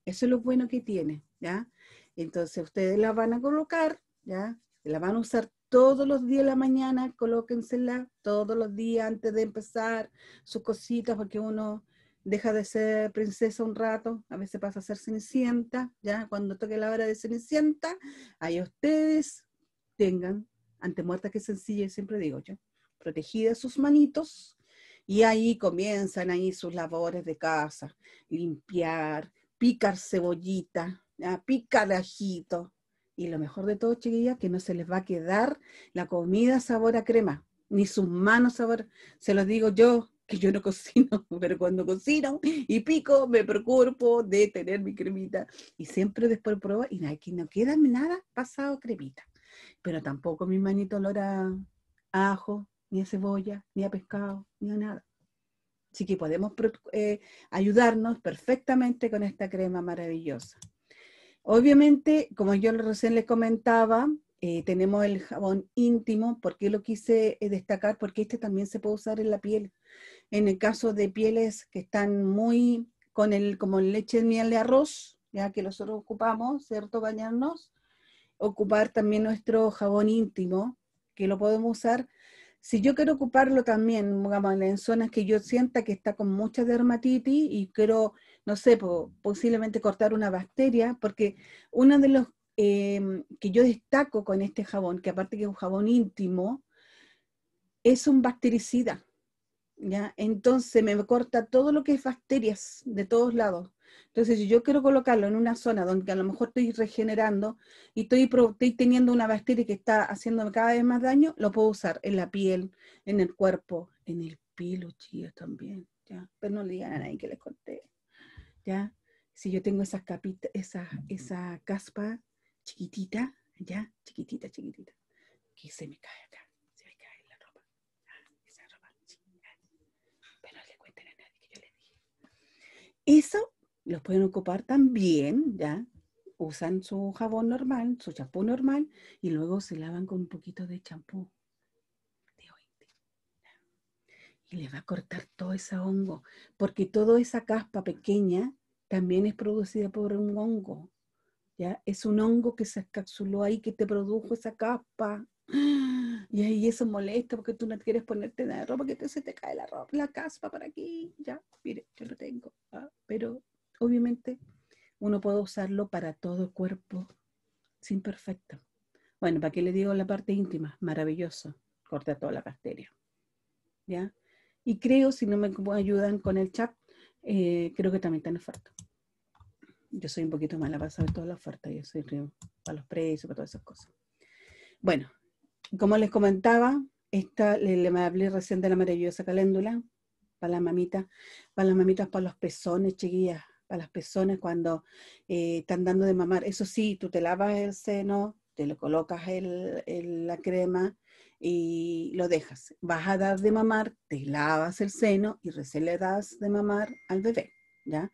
Eso es lo bueno que tiene, ¿ya? Entonces ustedes la van a colocar, ¿ya? La van a usar todos los días de la mañana, colóquensela todos los días antes de empezar sus cositas, porque uno deja de ser princesa un rato, a veces pasa a ser cenicienta, ya cuando toque la hora de cenicienta, ahí ustedes tengan, ante muerta que sencilla, siempre digo yo, protegidas sus manitos, y ahí comienzan ahí sus labores de casa, limpiar, picar cebollita, picar ajito, y lo mejor de todo, chiquillas, que no se les va a quedar la comida sabor a crema, ni sus manos sabor, se los digo yo, que yo no cocino, pero cuando cocino y pico, me preocupo de tener mi cremita. Y siempre después pruebo y aquí no queda nada pasado cremita. Pero tampoco mi manito olora a ajo, ni a cebolla, ni a pescado, ni a nada. Así que podemos eh, ayudarnos perfectamente con esta crema maravillosa. Obviamente, como yo recién les comentaba, eh, tenemos el jabón íntimo, ¿por qué lo quise eh, destacar? Porque este también se puede usar en la piel. En el caso de pieles que están muy con el, como leche de miel de arroz, ya que nosotros ocupamos, ¿cierto? Bañarnos, ocupar también nuestro jabón íntimo, que lo podemos usar. Si yo quiero ocuparlo también, digamos, en zonas que yo sienta que está con mucha dermatitis y quiero, no sé, posiblemente cortar una bacteria, porque uno de los Em, que yo destaco con este jabón, que aparte que es un jabón íntimo, es un bactericida. ¿ya? Entonces me corta todo lo que es bacterias de todos lados. Entonces, si yo quiero colocarlo en una zona donde a lo mejor estoy regenerando y estoy, teniendo una bacteria que está haciéndome cada vez más daño, lo puedo usar en la piel, en el cuerpo, en el pelo, chicos, también. ¿ya? Pero no le digan a nadie que les corté. ¿ya? Si yo tengo esas capitas, esa, esa caspa, chiquitita, ya, chiquitita, chiquitita, que se me cae acá, se me cae la ropa, ah, esa ropa, chiquitita. pero no le cuenten a nadie que yo les dije. Eso los pueden ocupar también, ya, usan su jabón normal, su champú normal, y luego se lavan con un poquito de champú de Y les va a cortar todo ese hongo, porque toda esa caspa pequeña también es producida por un hongo. Es un hongo que se encapsuló ahí, que te produjo esa capa. Y ahí eso molesta porque tú no quieres ponerte nada de ropa, que entonces se te cae la ropa, la caspa para aquí, ya, mire, yo lo tengo. ¿ah? Pero obviamente uno puede usarlo para todo cuerpo, sin perfecto. Bueno, ¿para qué le digo la parte íntima? Maravilloso, corta toda la bacteria. ¿Ya? Y creo, si no me ayudan con el chat, eh, creo que también está en yo soy un poquito mala para saber todas las ofertas, yo soy para los precios, para todas esas cosas. Bueno, como les comentaba, esta, le, le hablé recién de la maravillosa caléndula, para las mamitas, para las mamitas, para los pezones, chiquillas, para las pezones cuando eh, están dando de mamar. Eso sí, tú te lavas el seno, te lo colocas el, la crema y lo dejas. Vas a dar de mamar, te lavas el seno y recién le das de mamar al bebé, ¿ya?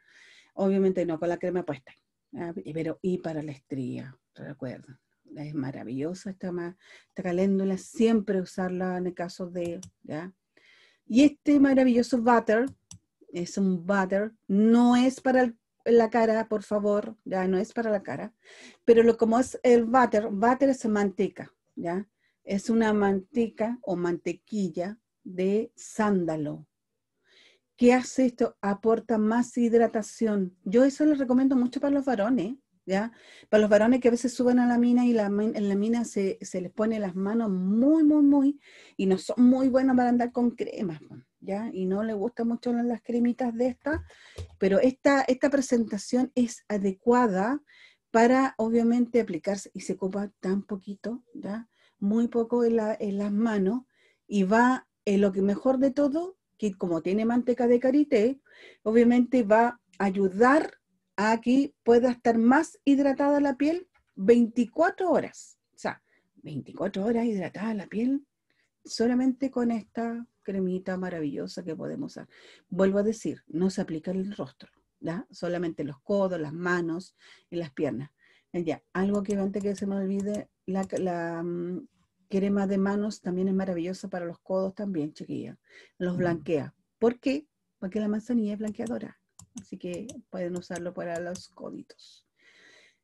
Obviamente no con la crema puesta, ¿ah? pero y para la estría, recuerda Es maravillosa esta, esta caléndula, siempre usarla en el caso de, ¿ya? Y este maravilloso butter, es un butter, no es para la cara, por favor, ya no es para la cara, pero lo como es el butter, butter es manteca, ya, es una manteca o mantequilla de sándalo, ¿Qué hace esto? Aporta más hidratación. Yo eso lo recomiendo mucho para los varones, ¿ya? Para los varones que a veces suben a la mina y la, en la mina se, les pone las manos muy, muy, muy, y no son muy buenos para andar con cremas, ¿ya? Y no les gustan mucho las cremitas de estas, pero esta, esta presentación es adecuada para obviamente aplicarse y se ocupa tan poquito, ¿ya? Muy poco en, las manos y va, en eh, lo que mejor de todo, que como tiene manteca de karité, obviamente va a ayudar a que pueda estar más hidratada la piel 24 horas. O sea, 24 horas hidratada la piel solamente con esta cremita maravillosa que podemos usar. Vuelvo a decir, no se aplica en el rostro, ¿da? solamente los codos, las manos y las piernas. Ya, algo que antes que se me olvide, la mm, crema de manos también es maravillosa para los codos también, chiquilla. Los mm. blanquea. ¿Por qué? Porque la manzanilla es blanqueadora. Así que pueden usarlo para los coditos.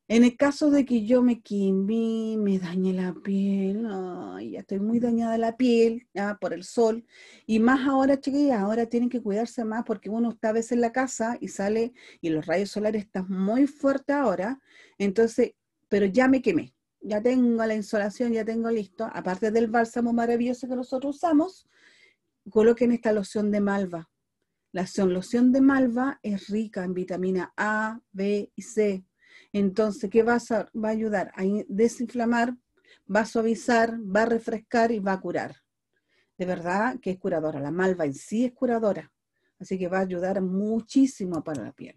En el caso de que yo me quimí, me dañé la piel, ay, ya estoy muy dañada la piel por el sol. Y más ahora, chiquillas, ahora tienen que cuidarse más porque uno está a veces en la casa y sale y los rayos solares están muy fuertes ahora. Entonces, pero ya me quemé, ya tengo la insolación, ya tengo listo, aparte del bálsamo maravilloso que nosotros usamos, coloquen esta loción de malva. La loción de malva es rica en vitamina A, B y C. Entonces, ¿qué va a, va a ayudar? A desinflamar, va a suavizar, va a refrescar y va a curar. De verdad que es curadora. La malva en sí es curadora. Así que va a ayudar muchísimo para la piel.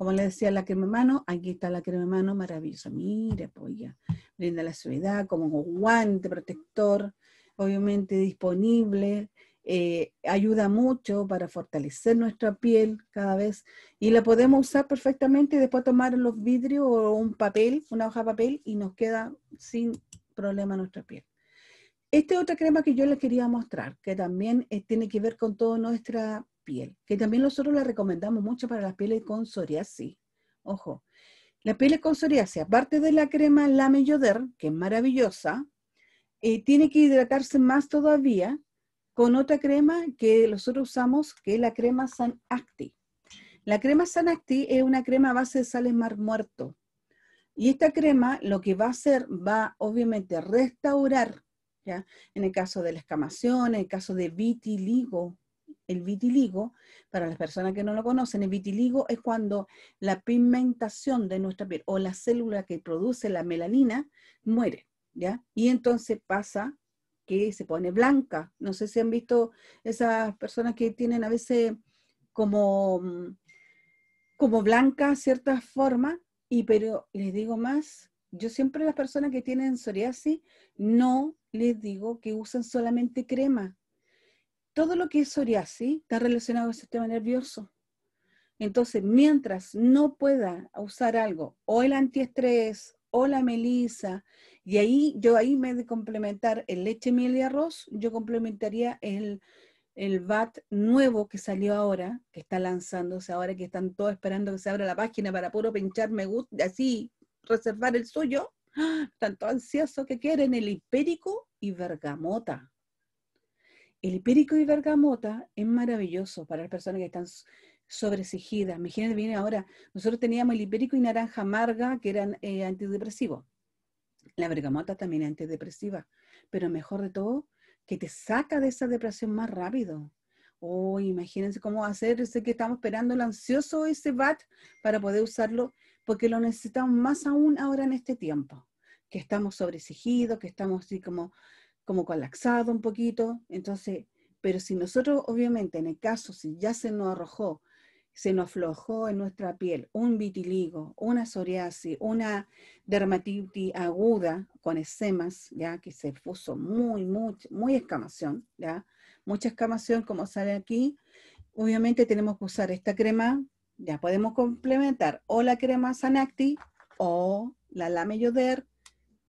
Como les decía, la crema mano, aquí está la crema mano, maravillosa. Mira, polla, pues, brinda la suavidad como un guante protector, obviamente disponible, eh, ayuda mucho para fortalecer nuestra piel cada vez y la podemos usar perfectamente después tomar los vidrios o un papel, una hoja de papel y nos queda sin problema nuestra piel. Esta es otra crema que yo les quería mostrar, que también eh, tiene que ver con toda nuestra piel, que también nosotros la recomendamos mucho para las pieles con psoriasis. Ojo, la piel con psoriasis, aparte de la crema Lame Yoder, que es maravillosa, eh, tiene que hidratarse más todavía con otra crema que nosotros usamos, que es la crema San Acti. La crema San Acti es una crema a base de sales mar muerto. Y esta crema lo que va a hacer va obviamente a restaurar, ¿ya? en el caso de la escamación, en el caso de vitiligo, el vitiligo, para las personas que no lo conocen, el vitiligo es cuando la pigmentación de nuestra piel o la célula que produce la melanina muere, ¿ya? Y entonces pasa que se pone blanca. No sé si han visto esas personas que tienen a veces como, mm, como blanca ciertas formas, y pero les digo más, yo siempre a las personas que tienen psoriasis no les digo que usen solamente crema, todo lo que es psoriasis está relacionado con el sistema nervioso. Entonces, mientras no pueda usar algo, o el antiestrés, o la melisa, y ahí yo ahí me de complementar el leche, miel y arroz, yo complementaría el, el VAT nuevo que salió ahora, que está lanzándose ahora, que están todos esperando que se abra la página para puro pinchar me gusta, así reservar el suyo. ¡Ah! Tanto ansioso que quieren el hipérico y bergamota. El hipérico y bergamota es maravilloso para las personas que están sobresigidas. Imagínense viene ahora, nosotros teníamos el hipérico y naranja amarga, que eran eh, antidepresivos. La bergamota también es antidepresiva, pero mejor de todo, que te saca de esa depresión más rápido. Oh, imagínense cómo hacer ese que estamos esperando el ansioso ese VAT para poder usarlo, porque lo necesitamos más aún ahora en este tiempo, que estamos sobresigidos, que estamos así como como colapsado un poquito. Entonces, pero si nosotros, obviamente, en el caso, si ya se nos arrojó, se nos aflojó en nuestra piel un vitiligo, una psoriasis, una dermatitis aguda con escemas, ya que se puso muy, muy, muy escamación, ya, mucha escamación como sale aquí, obviamente tenemos que usar esta crema, ya podemos complementar o la crema Sanacti o la Lame Yoder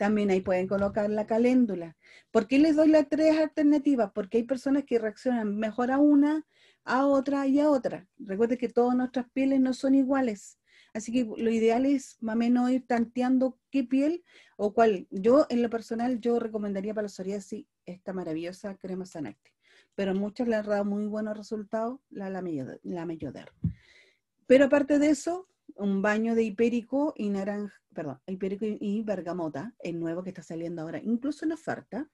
también ahí pueden colocar la caléndula. ¿Por qué les doy las tres alternativas? Porque hay personas que reaccionan mejor a una, a otra y a otra. Recuerden que todas nuestras pieles no son iguales. Así que lo ideal es más o menos ir tanteando qué piel o cuál. Yo en lo personal yo recomendaría para la psoriasis esta maravillosa crema Sanacti. Pero muchas le han dado muy buenos resultados la, la, la Melloder. Pero aparte de eso, un baño de hipérico y naranja, y, bergamota, el nuevo que está saliendo ahora, incluso en oferta,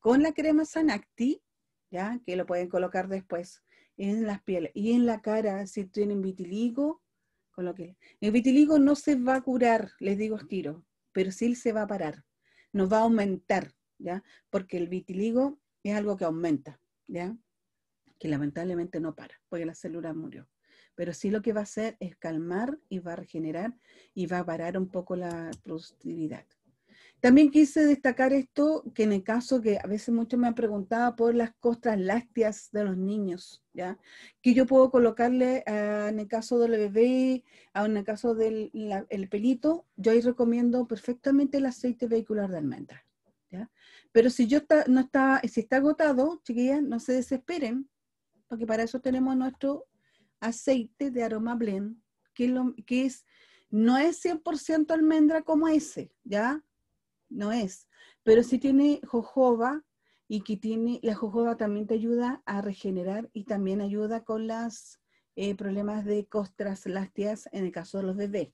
con la crema Sanacti, ya que lo pueden colocar después en las pieles y en la cara si tienen vitiligo, con lo que el vitiligo no se va a curar, les digo estiro, pero sí se va a parar, No va a aumentar, ya, porque el vitiligo es algo que aumenta, ya, que lamentablemente no para, porque la célula murió pero sí lo que va a hacer es calmar y va a regenerar y va a parar un poco la productividad. También quise destacar esto, que en el caso que a veces muchos me han preguntado por las costras lácteas de los niños, ¿ya? Que yo puedo colocarle ah, en el caso del bebé, ah, en el caso del pelito, yo ahí recomiendo perfectamente el aceite vehicular de almendra, ¿ya? Pero si yo no está, si está agotado, chiquillas, no se desesperen, porque para eso tenemos nuestro aceite de aroma blend, que, que es, no es 100% almendra como ese, ¿ya? No es. Pero sí tiene jojoba y que tiene, la jojoba también te ayuda a regenerar y también ayuda con los eh, problemas de costras lácteas en el caso de los bebés.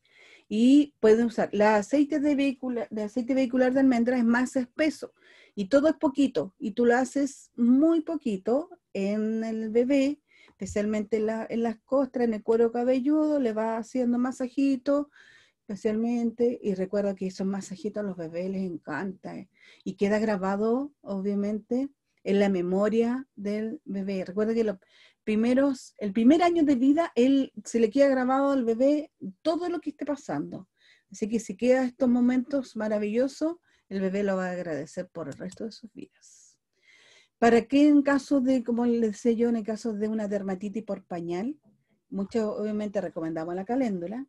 Y pueden usar, El aceite de, de aceite vehicular de almendra es más espeso y todo es poquito y tú lo haces muy poquito en el bebé especialmente en, las costras, en el cuero cabelludo, le va haciendo masajitos especialmente, y recuerda que esos masajitos a los bebés les encanta, eh, y queda grabado, obviamente, en la memoria del bebé. Recuerda que los primeros, el primer año de vida, él se le queda grabado al bebé todo lo que esté pasando. Así que si queda estos momentos maravillosos, el bebé lo va a agradecer por el resto de sus vidas. ¿Para que en caso de, como les decía yo, en el caso de una dermatitis por pañal? Muchos obviamente recomendamos la caléndula,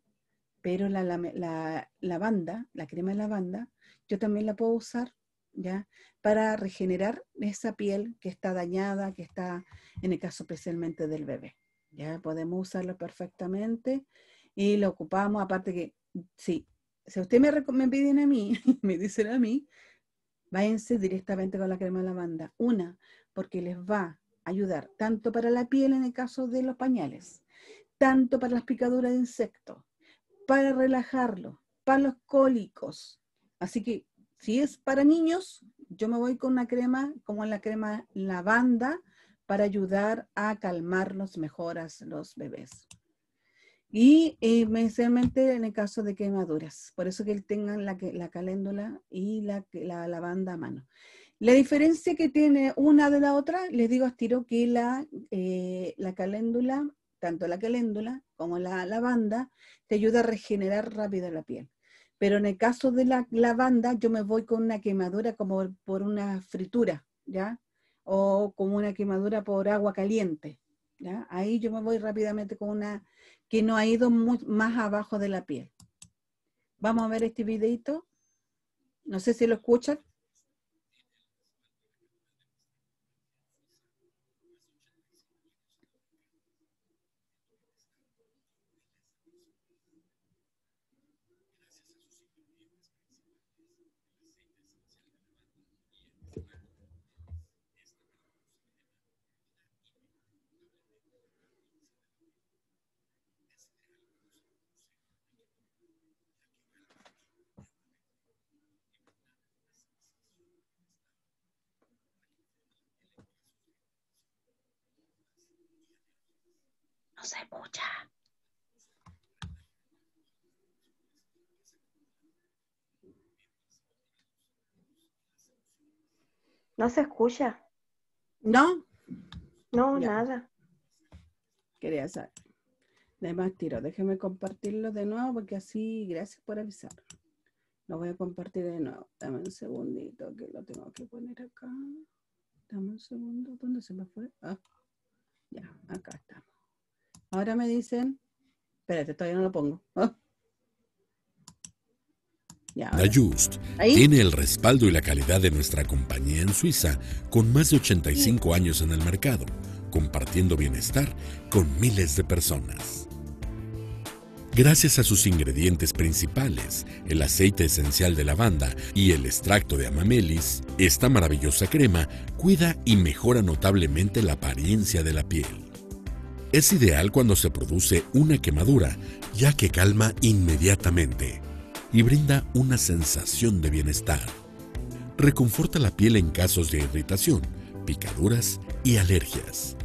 pero la, la, lavanda, la crema de lavanda, yo también la puedo usar, ¿ya? Para regenerar esa piel que está dañada, que está, en el caso especialmente del bebé, ¿ya? Podemos usarlo perfectamente y lo ocupamos, aparte que, sí, si usted me, me piden a mí, me dicen a mí, váyanse directamente con la crema lavanda. Una, porque les va a ayudar tanto para la piel en el caso de los pañales, tanto para las picaduras de insectos, para relajarlo, para los cólicos. Así que si es para niños, yo me voy con una crema como en la crema lavanda para ayudar a calmarlos mejor a los bebés. Y eh, en el caso de quemaduras. Por eso que tengan la, la caléndula y la, la lavanda a mano. La diferencia que tiene una de la otra, les digo a tiro que la, eh, la caléndula, tanto la caléndula como la lavanda, te ayuda a regenerar rápido la piel. Pero en el caso de la lavanda, yo me voy con una quemadura como por una fritura, ¿ya? O como una quemadura por agua caliente, ¿ya? Ahí yo me voy rápidamente con una que no ha ido más abajo de la piel. Vamos a ver este videito. No sé si lo escuchan. se escucha. Pues ¿No se escucha? No. No, nada. Quería saber. De más tiro, déjeme compartirlo de nuevo porque así, gracias por avisar. Lo voy a compartir de nuevo. Dame un segundito que lo tengo que poner acá. Dame un segundo. ¿Dónde se me fue? Ah, ya, acá estamos. Ahora me dicen, espérate, todavía no lo pongo. la Just tiene el respaldo y la calidad de nuestra compañía en Suiza, con más de 85 años en el mercado, compartiendo bienestar con miles de personas. Gracias a sus ingredientes principales, el aceite esencial de lavanda y el extracto de amamelis, esta maravillosa crema cuida y mejora notablemente la apariencia de la piel. Es ideal cuando se produce una quemadura, ya que calma inmediatamente y brinda una sensación de bienestar. Reconforta la piel en casos de irritación, picaduras y alergias.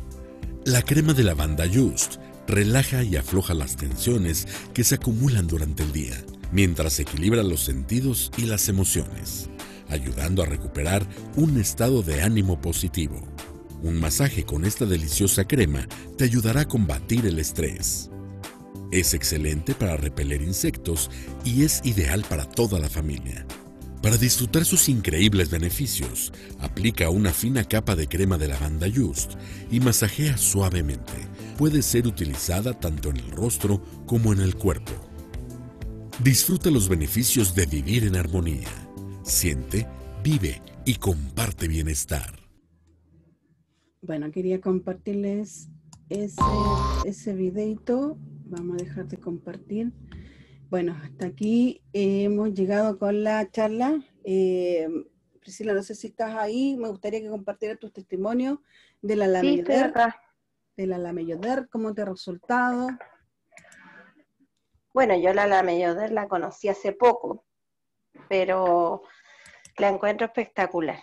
La crema de lavanda Just relaja y afloja las tensiones que se acumulan durante el día, mientras equilibra los sentidos y las emociones, ayudando a recuperar un estado de ánimo positivo. Un masaje con esta deliciosa crema te ayudará a combatir el estrés. Es excelente para repeler insectos y es ideal para toda la familia. Para disfrutar sus increíbles beneficios, aplica una fina capa de crema de lavanda Just y masajea suavemente. Puede ser utilizada tanto en el rostro como en el cuerpo. Disfruta los beneficios de vivir en armonía. Siente, vive y comparte bienestar. Bueno, quería compartirles ese, videito. Vamos a dejar de compartir. Bueno, hasta aquí hemos llegado con la charla. Eh, Priscila, no sé si estás ahí. Me gustaría que compartieras tus testimonios de la Lamelloder. Sí, de la Lamelloder, cómo te ha resultado. Bueno, yo la Lamelloder la conocí hace poco, pero la encuentro espectacular.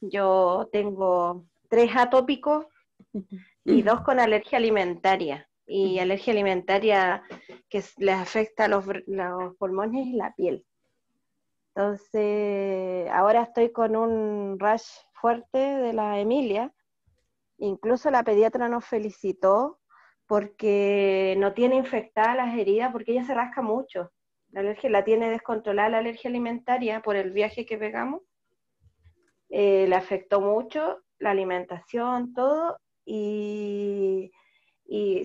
Yo tengo Tres atópicos y mm. dos con alergia alimentaria. Y mm. alergia alimentaria que les afecta a los pulmones y la piel. Entonces, ahora estoy con un rash fuerte de la Emilia. Incluso la pediatra nos felicitó porque no tiene infectadas las heridas, porque ella se rasca mucho. La alergia la tiene descontrolada, la alergia alimentaria por el viaje que pegamos. Eh, le afectó mucho la alimentación, todo, y,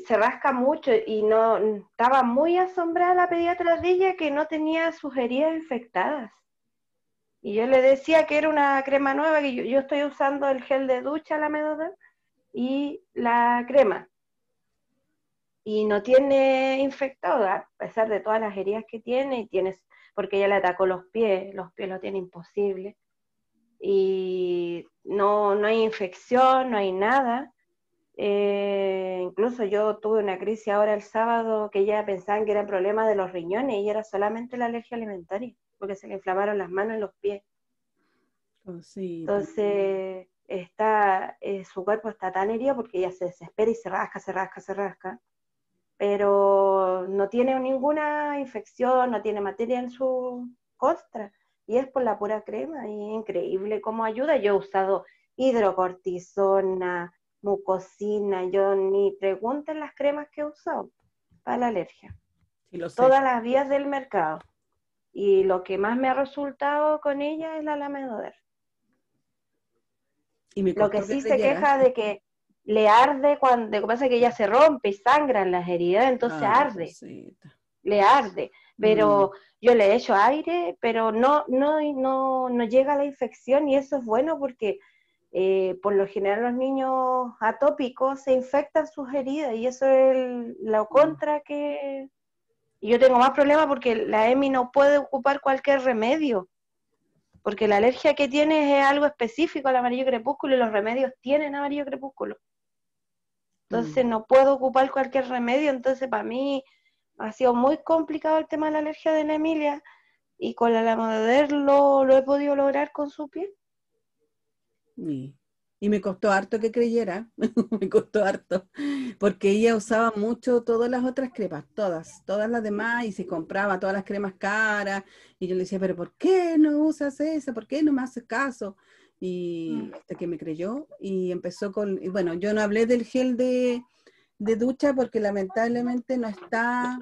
se rasca mucho y no estaba muy asombrada la pediatra de ella que no tenía sus heridas infectadas. Y yo le decía que era una crema nueva, que yo, estoy usando el gel de ducha, la medoda, y la crema. Y no tiene infectada, a pesar de todas las heridas que tiene, y tienes, porque ella le atacó los pies, los pies lo tiene imposible y no, hay infección, no hay nada. Eh, incluso yo tuve una crisis ahora el sábado que ya pensaban que era problema de los riñones y era solamente la alergia alimentaria, porque se le inflamaron las manos y los pies. Oh, Entonces, está, eh, su cuerpo está tan herido porque ella se desespera y se rasca, se rasca, se rasca, pero no tiene ninguna infección, no tiene materia en su costra y es por la pura crema y es increíble cómo ayuda. Yo he usado hidrocortisona, mucosina, yo ni pregunten las cremas que he usado para la alergia. Todas las vías del mercado. Y lo que más me ha resultado con ella es la lamedoder. lo que, sí se queja de que le arde cuando, lo pasa que ella se rompe y sangran las heridas, entonces arde. Le arde. Mm. pero yo le echo aire, pero no, no, no, no llega la infección y eso es bueno porque eh, por lo general los niños atópicos se infectan sus heridas y eso es lo mm. contra que... Yo tengo más problemas porque la EMI no puede ocupar cualquier remedio, porque la alergia que tiene es algo específico al amarillo crepúsculo y los remedios tienen amarillo crepúsculo. Entonces mm. no puedo ocupar cualquier remedio, entonces para mí ha sido muy complicado el tema de la alergia de la Emilia y con la de lo, lo he podido lograr con su piel. Y, me costó harto que creyera, me costó harto, porque ella usaba mucho todas las otras cremas, todas, todas las demás, y se compraba todas las cremas caras, y yo le decía, pero ¿por qué no usas esa? ¿Por qué no me haces caso? Y mm. hasta que me creyó y empezó con, bueno, yo no hablé del gel de, de ducha porque lamentablemente no está,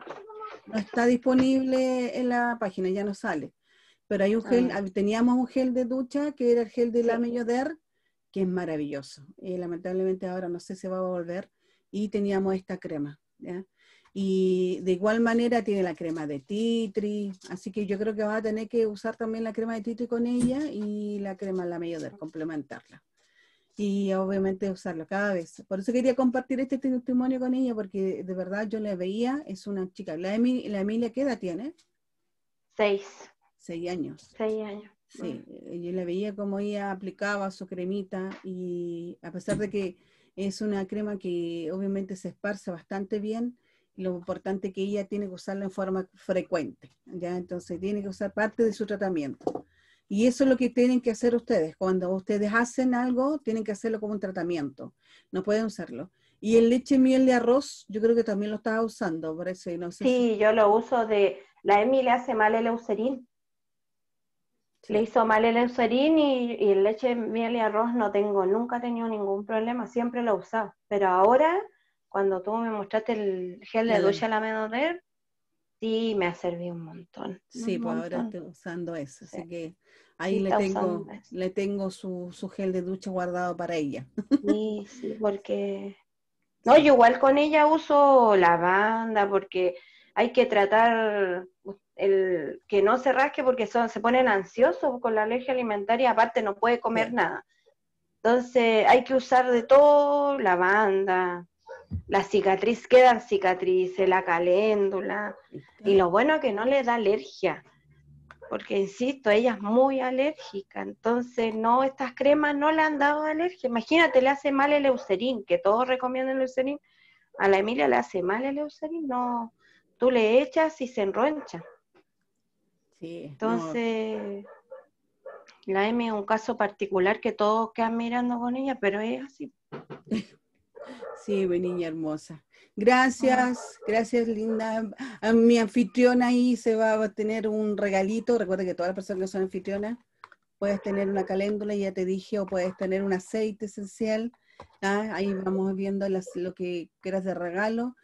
no está disponible en la página, ya no sale. Pero hay un gel, ah. teníamos un gel de ducha que era el gel de la Melloder, que es maravilloso. Y lamentablemente ahora no sé si va a volver. Y teníamos esta crema. Y de igual manera tiene la crema de titri, así que yo creo que vas a tener que usar también la crema de titri con ella y la crema de la Melloder, complementarla y obviamente usarlo cada vez. Por eso quería compartir este testimonio con ella, porque de verdad yo la veía, es una chica. ¿La, Emilia, la Emilia qué edad tiene? Seis. Seis años. Seis años. Sí, yo la veía como ella aplicaba su cremita y a pesar de que es una crema que obviamente se esparce bastante bien, lo importante es que ella tiene que usarla en forma frecuente, ¿ya? Entonces tiene que usar parte de su tratamiento. Y eso es lo que tienen que hacer ustedes. Cuando ustedes hacen algo, tienen que hacerlo como un tratamiento. No pueden usarlo. Y el leche, miel de arroz, yo creo que también lo estaba usando, y No sé sí, yo lo uso de... La Emi le hace mal el eucerin. Le hizo mal el eucerin y, el leche, miel y arroz no tengo. Nunca he tenido ningún problema. Siempre lo he usado. Pero ahora, cuando tú me mostraste el gel de ducha la Sí, me ha servido un montón. Sí, pues ahora estoy usando eso. Así que ahí le, tengo, le tengo su, su, gel de ducha guardado para ella. Sí, sí, porque... No, yo igual con ella uso lavanda porque hay que tratar el que no se rasque porque son, se ponen ansiosos con la alergia alimentaria, aparte no puede comer nada. Entonces hay que usar de todo, lavanda, la cicatriz queda cicatriz, la caléndula. Y lo bueno es que no le da alergia, porque insisto, ella es muy alérgica, entonces no, estas cremas no le han dado alergia. Imagínate, le hace mal el eucerin, que todos recomiendan el eucerin. A la Emilia le hace mal el eucerin, no. Tú le echas y se enroncha. Sí. Entonces, la M es un caso particular que todos quedan mirando con ella, pero es así. Sí, mi niña hermosa. Gracias, gracias linda. Ah, mi anfitriona ahí se va a tener un regalito. Recuerda que todas las personas que son anfitrionas, puedes tener una caléndula, ya te dije, o puedes tener un aceite esencial. Ah, ahí vamos viendo lo que quieras de regalo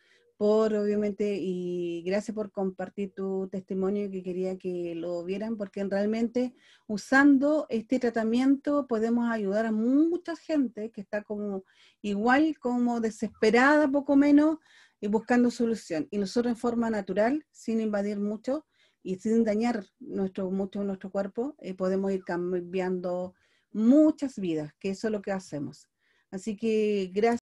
por obviamente y gracias por compartir tu testimonio que quería que lo vieran porque realmente usando este tratamiento podemos ayudar a mucha gente que está como igual como desesperada poco menos y buscando solución y nosotros en forma natural sin invadir mucho y sin dañar nuestro mucho nuestro cuerpo eh, podemos ir cambiando muchas vidas que eso es lo que hacemos así que gracias